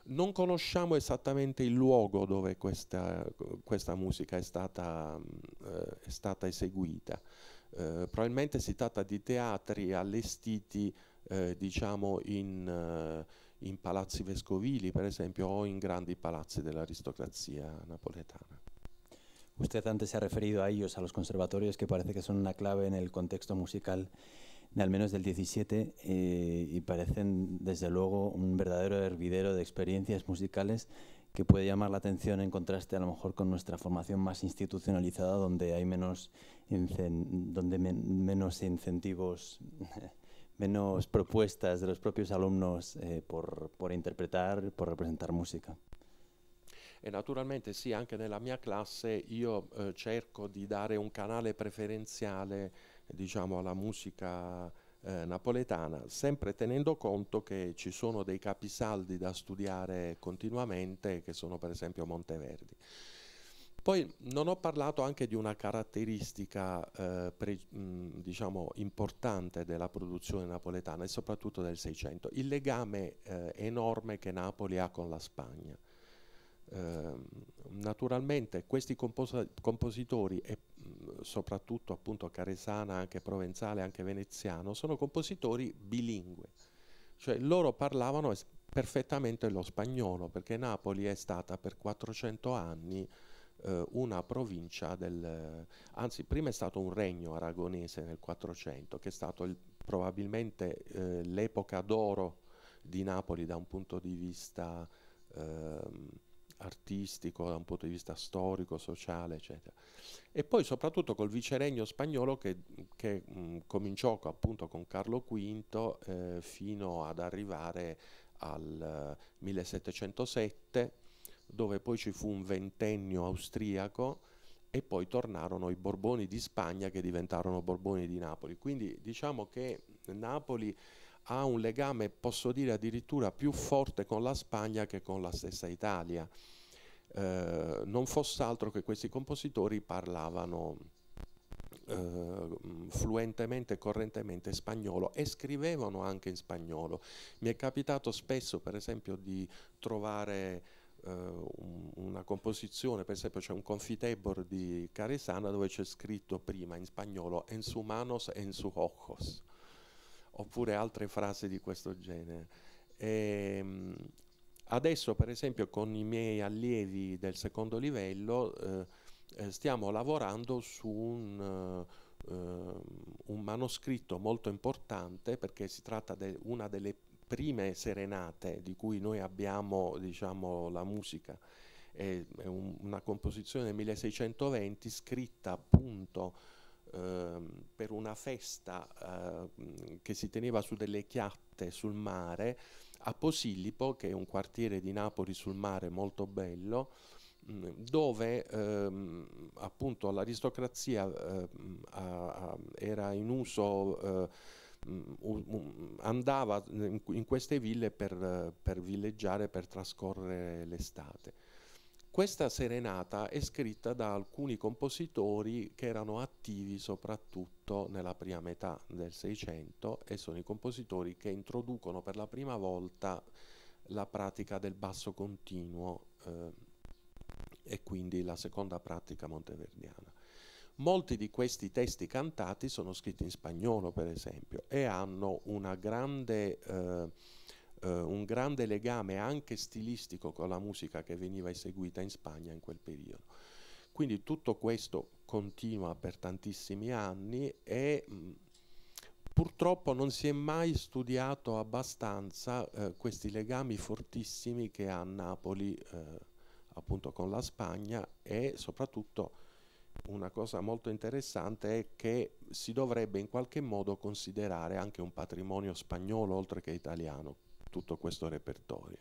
Non conosciamo esattamente il luogo dove questa, questa musica è stata, eh, è stata eseguita. Eh, probabilmente si tratta di teatri allestiti eh, diciamo in, eh, in palazzi vescovili, per esempio, o in grandi palazzi dell'aristocrazia napoletana. Usted antes se ha referido a ellos, a los conservatorios, que parece que son una clave en el contexto musical, de al menos del 17, eh, y parecen desde luego un verdadero hervidero de experiencias musicales que puede llamar la atención en contraste a lo mejor con nuestra formación más institucionalizada, donde hay menos, donde menos incentivos, menos propuestas de los propios alumnos eh, por, por interpretar, por representar música. e naturalmente sì, anche nella mia classe io eh, cerco di dare un canale preferenziale diciamo, alla musica eh, napoletana, sempre tenendo conto che ci sono dei capisaldi da studiare continuamente, che sono per esempio Monteverdi. Poi non ho parlato anche di una caratteristica eh, pre, mh, diciamo importante della produzione napoletana e soprattutto del Seicento, il legame eh, enorme che Napoli ha con la Spagna. Ehm, naturalmente questi compos compositori e mhmm, soprattutto appunto caresana, anche provenzale, anche veneziano, sono compositori bilingue, cioè loro parlavano perfettamente lo spagnolo perché Napoli è stata per 400 anni eh, una provincia del anzi prima è stato un regno aragonese nel 400 che è stato il, probabilmente eh, l'epoca d'oro di Napoli da un punto di vista eh, artistico, da un punto di vista storico, sociale, eccetera. E poi soprattutto col viceregno spagnolo che, che mh, mm, cominciò appunto con Carlo V eh, fino ad arrivare al 1707, eh, dove poi ci fu un ventennio austriaco e poi tornarono i Borboni di Spagna che diventarono Borboni di Napoli. Quindi diciamo che Napoli ha un legame, posso dire addirittura più forte con la Spagna che con la stessa Italia. Eh, non fosse altro che questi compositori parlavano eh, fluentemente e correntemente spagnolo e scrivevano anche in spagnolo. Mi è capitato spesso, per esempio, di trovare eh, una composizione, per esempio c'è un confitebor di Caresana dove c'è scritto prima in spagnolo en su manos en su ojos, oppure altre frasi di questo genere. E, ehm, adesso per esempio con i miei allievi del secondo livello eh, eh stiamo lavorando su un, eh, ehm, un, manoscritto molto importante perché si tratta di de una delle prime serenate di cui noi abbiamo diciamo, la musica è una composizione del 1620 scritta appunto Ehm, per una festa eh, che si teneva su delle chiatte sul mare a Posillipo, che è un quartiere di Napoli sul mare molto bello, mm, dove ehm, appunto l'aristocrazia eh, a, a, era in uso, eh, mh, mm, mh, andava in, in, queste ville per, per villeggiare, per trascorrere l'estate. Questa serenata è scritta da alcuni compositori che erano attivi soprattutto nella prima metà del Seicento e sono i compositori che introducono per la prima volta la pratica del basso continuo eh, e quindi la seconda pratica monteverdiana. Molti di questi testi cantati sono scritti in spagnolo, per esempio, e hanno una grande eh, eh, un grande legame anche stilistico con la musica che veniva eseguita in Spagna in quel periodo. Quindi tutto questo continua per tantissimi anni e mh, mm, purtroppo non si è mai studiato abbastanza eh, questi legami fortissimi che ha Napoli eh, appunto con la Spagna e soprattutto una cosa molto interessante è che si dovrebbe in qualche modo considerare anche un patrimonio spagnolo oltre che italiano, tutto questo repertorio.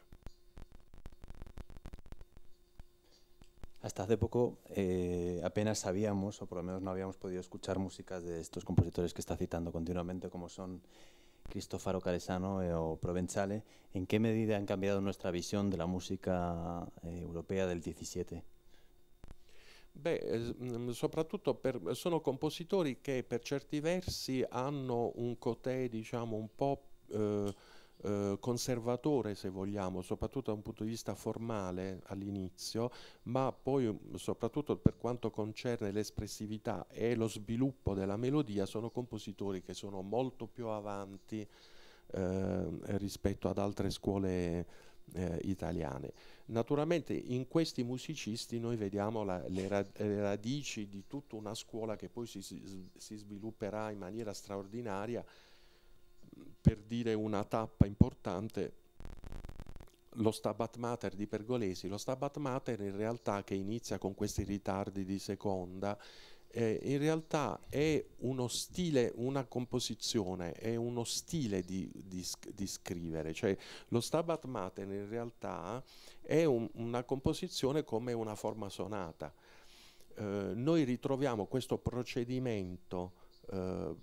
Hasta hace poco eh, apenas sabíamos, o por lo menos no habíamos podido escuchar músicas de estos compositores que está citando continuamente, como son Cristofaro Caresano eh, o Provenzale. ¿En qué medida han cambiado nuestra visión de la música eh, europea del 17? Beh, mm, soprattutto son compositores que che per certi versi hanno un coté, diciamo, un po' Eh, conservatore se vogliamo, soprattutto da un punto di vista formale all'inizio, ma poi mm, soprattutto per quanto concerne l'espressività e lo sviluppo della melodia sono compositori che sono molto più avanti eh, rispetto ad altre scuole eh, italiane. Naturalmente in questi musicisti noi vediamo la, le, rad le, radici di tutta una scuola che poi si, si svilupperà in maniera straordinaria per dire una tappa importante, lo Stabat Mater di Pergolesi, lo Stabat Mater in realtà che inizia con questi ritardi di seconda, eh, in realtà è uno stile, una composizione, è uno stile di, di, di scrivere, cioè lo Stabat Mater in realtà è un, una composizione come una forma sonata. Eh, noi ritroviamo questo procedimento eh,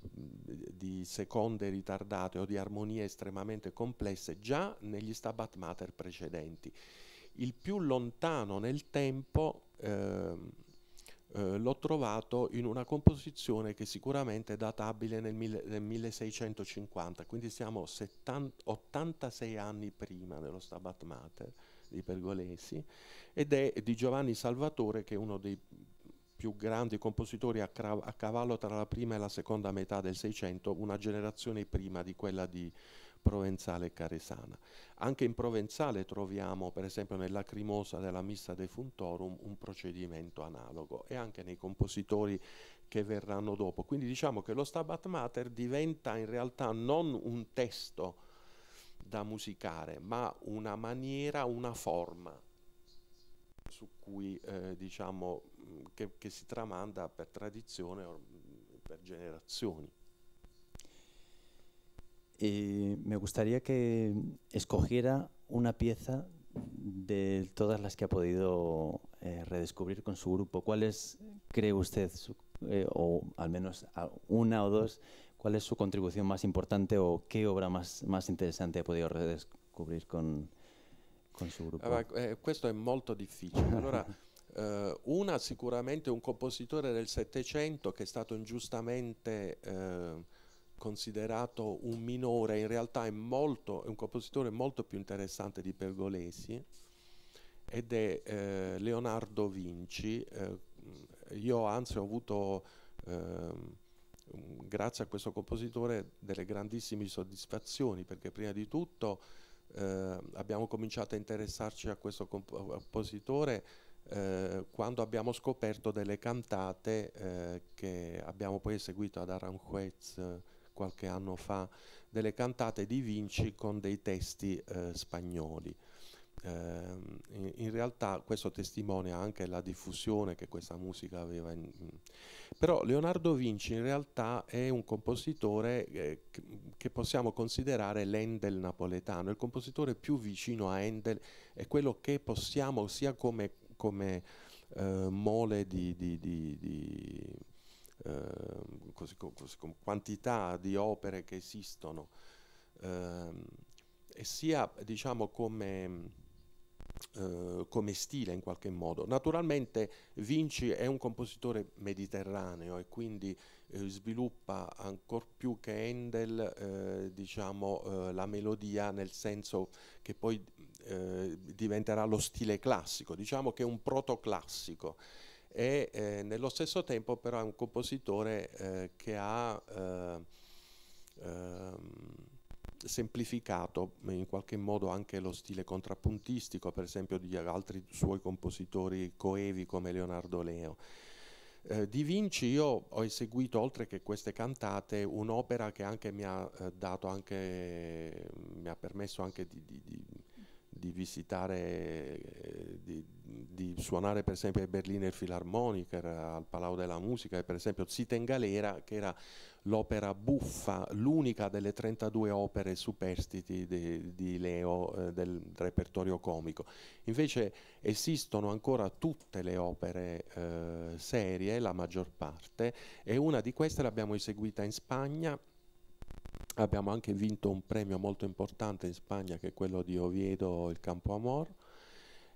di seconde ritardate o di armonie estremamente complesse già negli Stabat Mater precedenti. Il più lontano nel tempo eh, eh, l'ho trovato in una composizione che sicuramente è databile nel, mille, nel 1650, quindi siamo 70, 86 anni prima dello Stabat Mater di Pergolesi ed è di Giovanni Salvatore che è uno dei più grandi compositori a, a, cavallo tra la prima e la seconda metà del Seicento, una generazione prima di quella di Provenzale e Caresana. Anche in Provenzale troviamo, per esempio, nella Crimosa della Missa Defuntorum un procedimento analogo e anche nei compositori che verranno dopo. Quindi diciamo che lo Stabat Mater diventa in realtà non un testo da musicare, ma una maniera, una forma su cui eh, diciamo mm, che, tramanda per tradición o mm, per generazioni. Eh, me gustaría que escogiera una pieza de todas las que ha podido eh, redescubrir con su grupo. ¿Cuál es, cree usted, o al menos una o dos, cuál es su contribución más importante o qué obra más, más interesante ha podido redescubrir con, con Surbo? Allora, eh, questo è molto difficile. Allora, eh, una sicuramente un compositore del Settecento che è stato ingiustamente eh, considerato un minore, in realtà è, molto, è, un compositore molto più interessante di Pergolesi ed è eh, Leonardo Vinci. Eh, io anzi ho avuto ehm, grazie a questo compositore delle grandissime soddisfazioni perché prima di tutto eh, abbiamo cominciato a interessarci a questo compositore eh, quando abbiamo scoperto delle cantate eh, che abbiamo poi eseguito ad Aranjuez eh, qualche anno fa, delle cantate di Vinci con dei testi eh, spagnoli. Ehm, in, in, realtà questo testimonia anche la diffusione che questa musica aveva. In, però Leonardo Vinci in realtà è un compositore eh, che possiamo considerare l'Endel napoletano, il compositore più vicino a Endel è quello che possiamo sia come, come eh, mole di, di, di, di eh, così, così, quantità di opere che esistono, ehm, e sia diciamo come eh, come stile in qualche modo. Naturalmente Vinci è un compositore mediterraneo e quindi eh, sviluppa ancor più che Handel eh, diciamo, eh, la melodia nel senso che poi diventerà lo stile classico, diciamo che è un protoclassico e eh, nello stesso tempo però è un compositore eh, che ha eh, ehm, semplificato in qualche modo anche lo stile contrappuntistico, per esempio di altri suoi compositori coevi come Leonardo Leo. Eh, di Vinci io ho eseguito oltre che queste cantate un'opera che anche mi ha eh, dato anche, mi ha permesso anche di, di, di di visitare, eh, di, di, suonare per esempio ai Berliner Philharmoniker, al Palau della Musica e per esempio Zittengalera che era l'opera buffa, l'unica delle 32 opere superstiti di, di Leo eh, del repertorio comico. Invece esistono ancora tutte le opere eh, serie, la maggior parte, e una di queste l'abbiamo eseguita in Spagna. Abbiamo anche vinto un premio molto importante in Spagna che è quello di Oviedo, il Campo Amor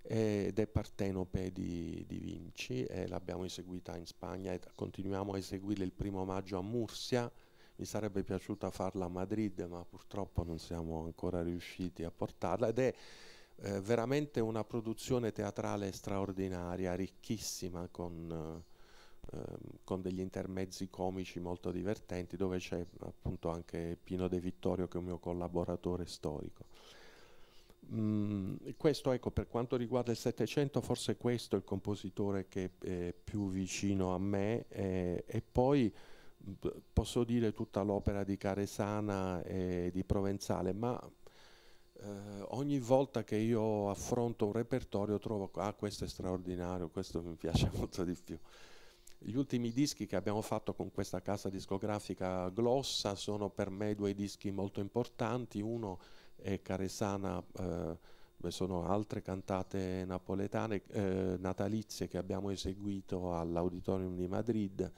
ed è Partenope di, di Vinci e l'abbiamo eseguita in Spagna e continuiamo a eseguirla il primo maggio a Mursia. Mi sarebbe piaciuta farla a Madrid, ma purtroppo non siamo ancora riusciti a portarla ed è eh, veramente una produzione teatrale straordinaria, ricchissima con, eh, ehm, con degli intermezzi comici molto divertenti, dove c'è appunto anche Pino De Vittorio che è un mio collaboratore storico. Mm, questo ecco, per quanto riguarda il Settecento, forse questo è il compositore che è più vicino a me eh, e poi mm, posso dire tutta l'opera di Caresana e di Provenzale, ma eh, ogni volta che io affronto un repertorio trovo, ah questo è straordinario, questo mi piace molto di più. Gli ultimi dischi che abbiamo fatto con questa casa discografica Glossa sono per me due dischi molto importanti, uno è e Caresana eh, sono altre cantate napoletane eh, natalizie che abbiamo eseguito all'Auditorium di Madrid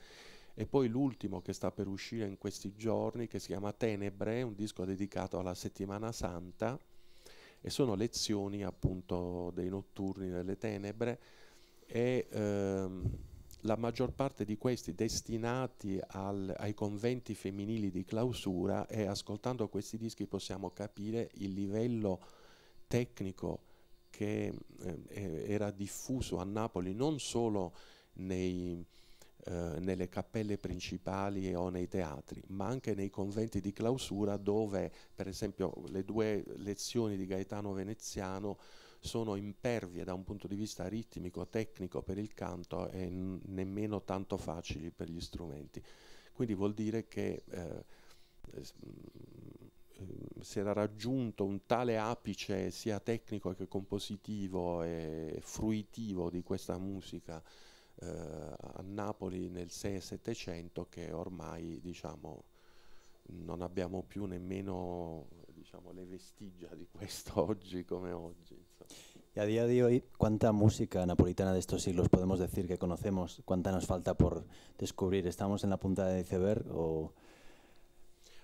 e poi l'ultimo che sta per uscire in questi giorni che si chiama Tenebre, un disco dedicato alla settimana santa e sono lezioni appunto dei notturni delle tenebre e ehm, la maggior parte di questi destinati al, ai conventi femminili di clausura e ascoltando questi dischi possiamo capire il livello tecnico che eh, era diffuso a Napoli non solo nei, eh, nelle cappelle principali o nei teatri, ma anche nei conventi di clausura dove per esempio le due lezioni di Gaetano Veneziano sono impervie da un punto di vista ritmico, tecnico per il canto e nemmeno tanto facili per gli strumenti. Quindi vuol dire che eh, mm, si era raggiunto un tale apice sia tecnico che compositivo e fruitivo di questa musica eh, a Napoli nel 6 700 che ormai diciamo non abbiamo più nemmeno diciamo, le vestigia di questo oggi come oggi. Insomma. Y a día de hoy, ¿cuánta música napolitana de estos siglos podemos decir que conocemos? ¿Cuánta nos falta por descubrir? ¿Estamos en la punta del iceberg o...?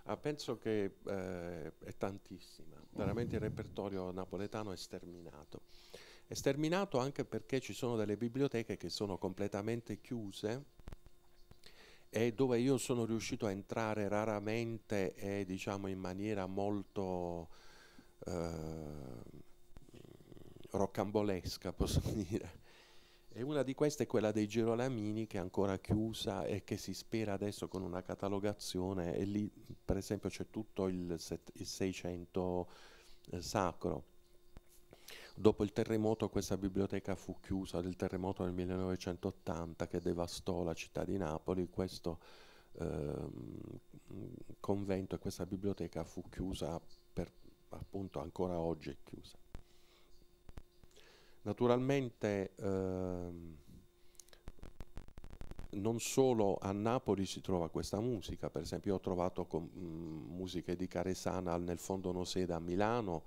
Ah, penso che eh, è tantissima, veramente il repertorio napoletano è sterminato. È sterminato anche perché ci sono delle biblioteche che sono completamente chiuse e dove io sono riuscito a entrare raramente e diciamo in maniera molto eh, roccambolesca, posso dire. E una di queste è quella dei Girolamini che è ancora chiusa e che si spera adesso con una catalogazione e lì per esempio c'è tutto il, set, il 600 eh, sacro Dopo il terremoto questa biblioteca fu chiusa, del terremoto del 1980 che devastò la città di Napoli, questo eh, convento e questa biblioteca fu chiusa per appunto ancora oggi è chiusa. Naturalmente eh, non solo a Napoli si trova questa musica, per esempio ho trovato mh, mm, musiche di Caresana nel Fondo Noseda a Milano,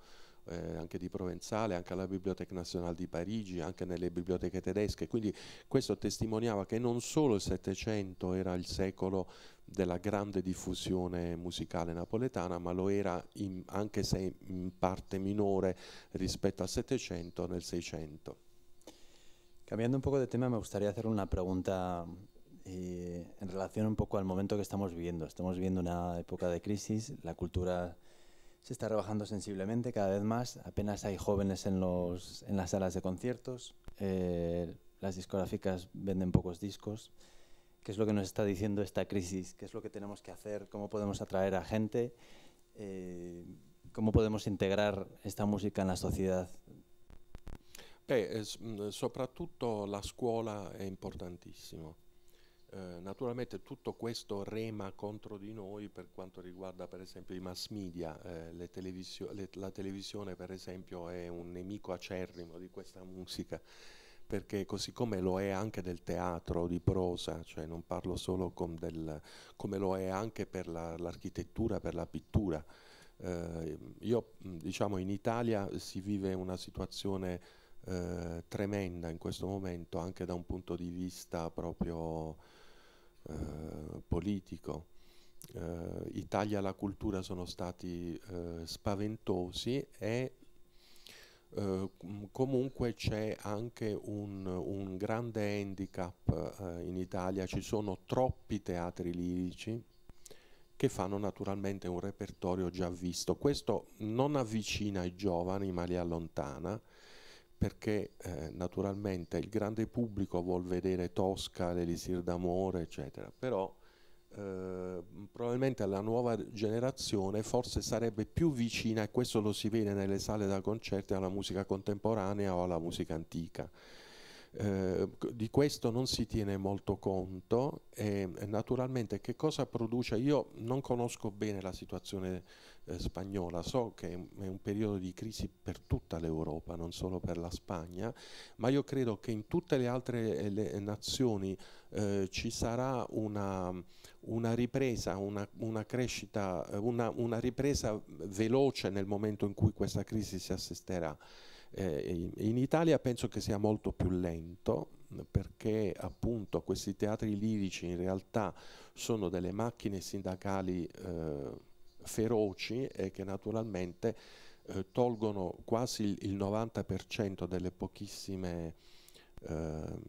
eh, anche di Provenzale, anche alla Biblioteca Nazionale di Parigi, anche nelle biblioteche tedesche, quindi questo testimoniava che non solo il Settecento era il secolo della grande diffusione musicale napoletana, ma lo era in, anche se in parte minore rispetto al Settecento nel Seicento. Cambiando un poco de tema, me gustaría hacer una pregunta eh, en relación un poco al momento que estamos viviendo. Estamos viviendo una época de crisis, la cultura se está rebajando sensiblemente cada vez más. Apenas hay jóvenes en, los, en las salas de conciertos. Eh, las discográficas venden pocos discos. ¿Qué es lo que nos está diciendo esta crisis? ¿Qué es lo que tenemos que hacer? ¿Cómo podemos atraer a gente? Eh, ¿Cómo podemos integrar esta música en la sociedad? Eh, mm, sobre todo la escuela es importantísima. Eh, naturalmente tutto questo rema contro di noi per quanto riguarda per esempio i mass media, eh, televisio le, la televisione per esempio è un nemico acerrimo di questa musica perché così come lo è anche del teatro di prosa, cioè non parlo solo del, come lo è anche per l'architettura, per la pittura. Eh, io diciamo in Italia si vive una situazione eh, tremenda in questo momento anche da un punto di vista proprio eh, politico, eh, Italia alla cultura sono stati eh, spaventosi e eh, comunque c'è anche un, un grande handicap in Italia, ci sono troppi teatri lirici che fanno naturalmente un repertorio già visto. Questo non avvicina i giovani ma li allontana perché eh, naturalmente il grande pubblico vuol vedere Tosca, l'Elisir d'amore, eccetera, però eh, probabilmente la nuova generazione forse sarebbe più vicina, e questo lo si vede nelle sale da concerti, alla musica contemporanea o alla musica antica. Eh, di questo non si tiene molto conto e naturalmente che cosa produce? Io non conosco bene la situazione eh, spagnola, so che è un periodo di crisi per tutta l'Europa, non solo per la Spagna, ma io credo che in tutte le altre eh, le nazioni eh, ci sarà una, una ripresa, una, una crescita, eh, una, una ripresa veloce nel momento in cui questa crisi si assisterà. Eh, in Italia penso che sia molto più lento perché appunto questi teatri lirici in realtà sono delle macchine sindacali eh, feroci e che naturalmente eh, tolgono quasi il, il 90% delle pochissime ehm,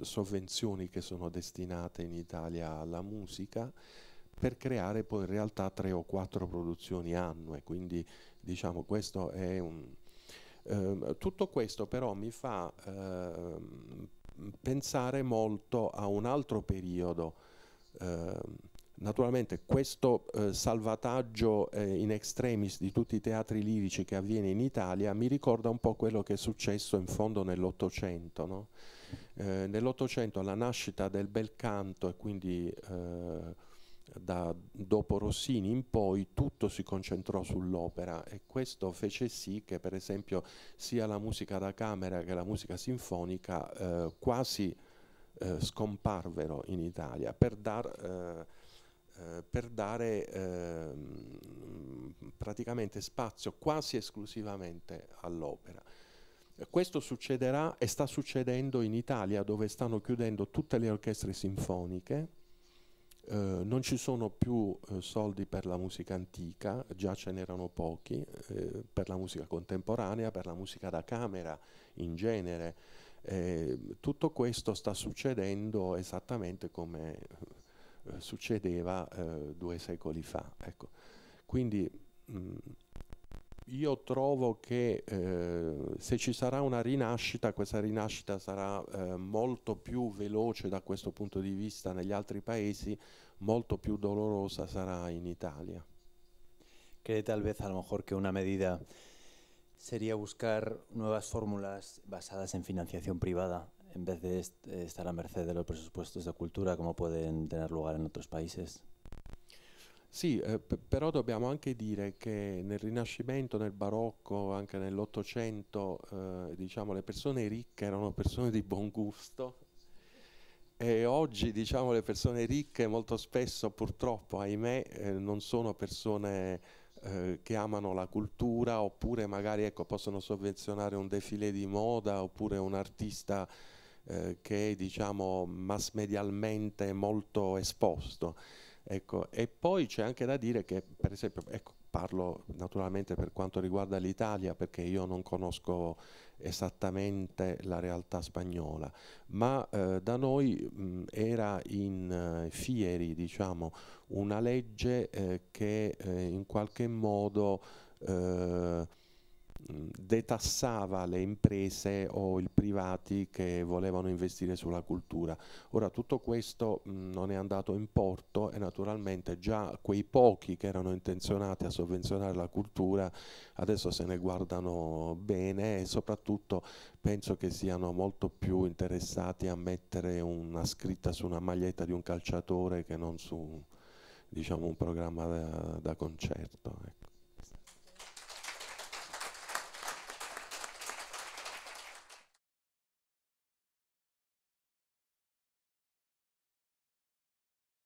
sovvenzioni che sono destinate in Italia alla musica per creare poi in realtà tre o quattro produzioni annue, quindi diciamo questo è un, eh, tutto questo però mi fa eh, pensare molto a un altro periodo. Ehm, naturalmente questo eh, salvataggio eh, in extremis di tutti i teatri lirici che avviene in Italia mi ricorda un po' quello che è successo in fondo nell'Ottocento. No? Eh, nell'Ottocento alla nascita del bel canto e quindi eh, da, dopo Rossini in poi tutto si concentrò sull'opera e questo fece sì che per esempio sia la musica da camera che la musica sinfonica eh, quasi eh, scomparvero in Italia per, dar, eh, eh per dare ehm, praticamente spazio quasi esclusivamente all'opera. Questo succederà e sta succedendo in Italia dove stanno chiudendo tutte le orchestre sinfoniche eh, non ci sono più uh, soldi per la musica antica, già ce n'erano pochi, eh, per la musica contemporanea, per la musica da camera in genere. Eh, tutto questo sta succedendo esattamente come eh, succedeva eh, due secoli fa. Ecco. Quindi mh, mm, io trovo che eh, se ci sarà una rinascita, questa rinascita sarà eh, molto più veloce da questo punto di vista negli altri paesi, molto più dolorosa sarà in Italia. ¿Cree talvez a lo mejor che una medida sería buscar nuevas fórmulas basadas en financiación privada en vez de est estar a merced de los presupuestos de cultura como pueden tener lugar en otros países? Sì, eh, però dobbiamo anche dire che nel Rinascimento, nel Barocco, anche nell'Ottocento, eh, diciamo, le persone ricche erano persone di buon gusto e oggi diciamo, le persone ricche molto spesso purtroppo, ahimè, eh, non sono persone eh, che amano la cultura oppure magari ecco, possono sovvenzionare un defile di moda oppure un artista eh, che è diciamo, mass medialmente molto esposto. Ecco, e poi c'è anche da dire che, per esempio, ecco, parlo naturalmente per quanto riguarda l'Italia perché io non conosco esattamente la realtà spagnola, ma eh, da noi mh, era in eh, fieri diciamo, una legge eh, che eh, in qualche modo eh, detassava le imprese o i privati che volevano investire sulla cultura. Ora tutto questo mh, mm, non è andato in porto e naturalmente già quei pochi che erano intenzionati a sovvenzionare la cultura adesso se ne guardano bene e soprattutto penso che siano molto più interessati a mettere una scritta su una maglietta di un calciatore che non su diciamo, un programma da, da concerto. Ecco.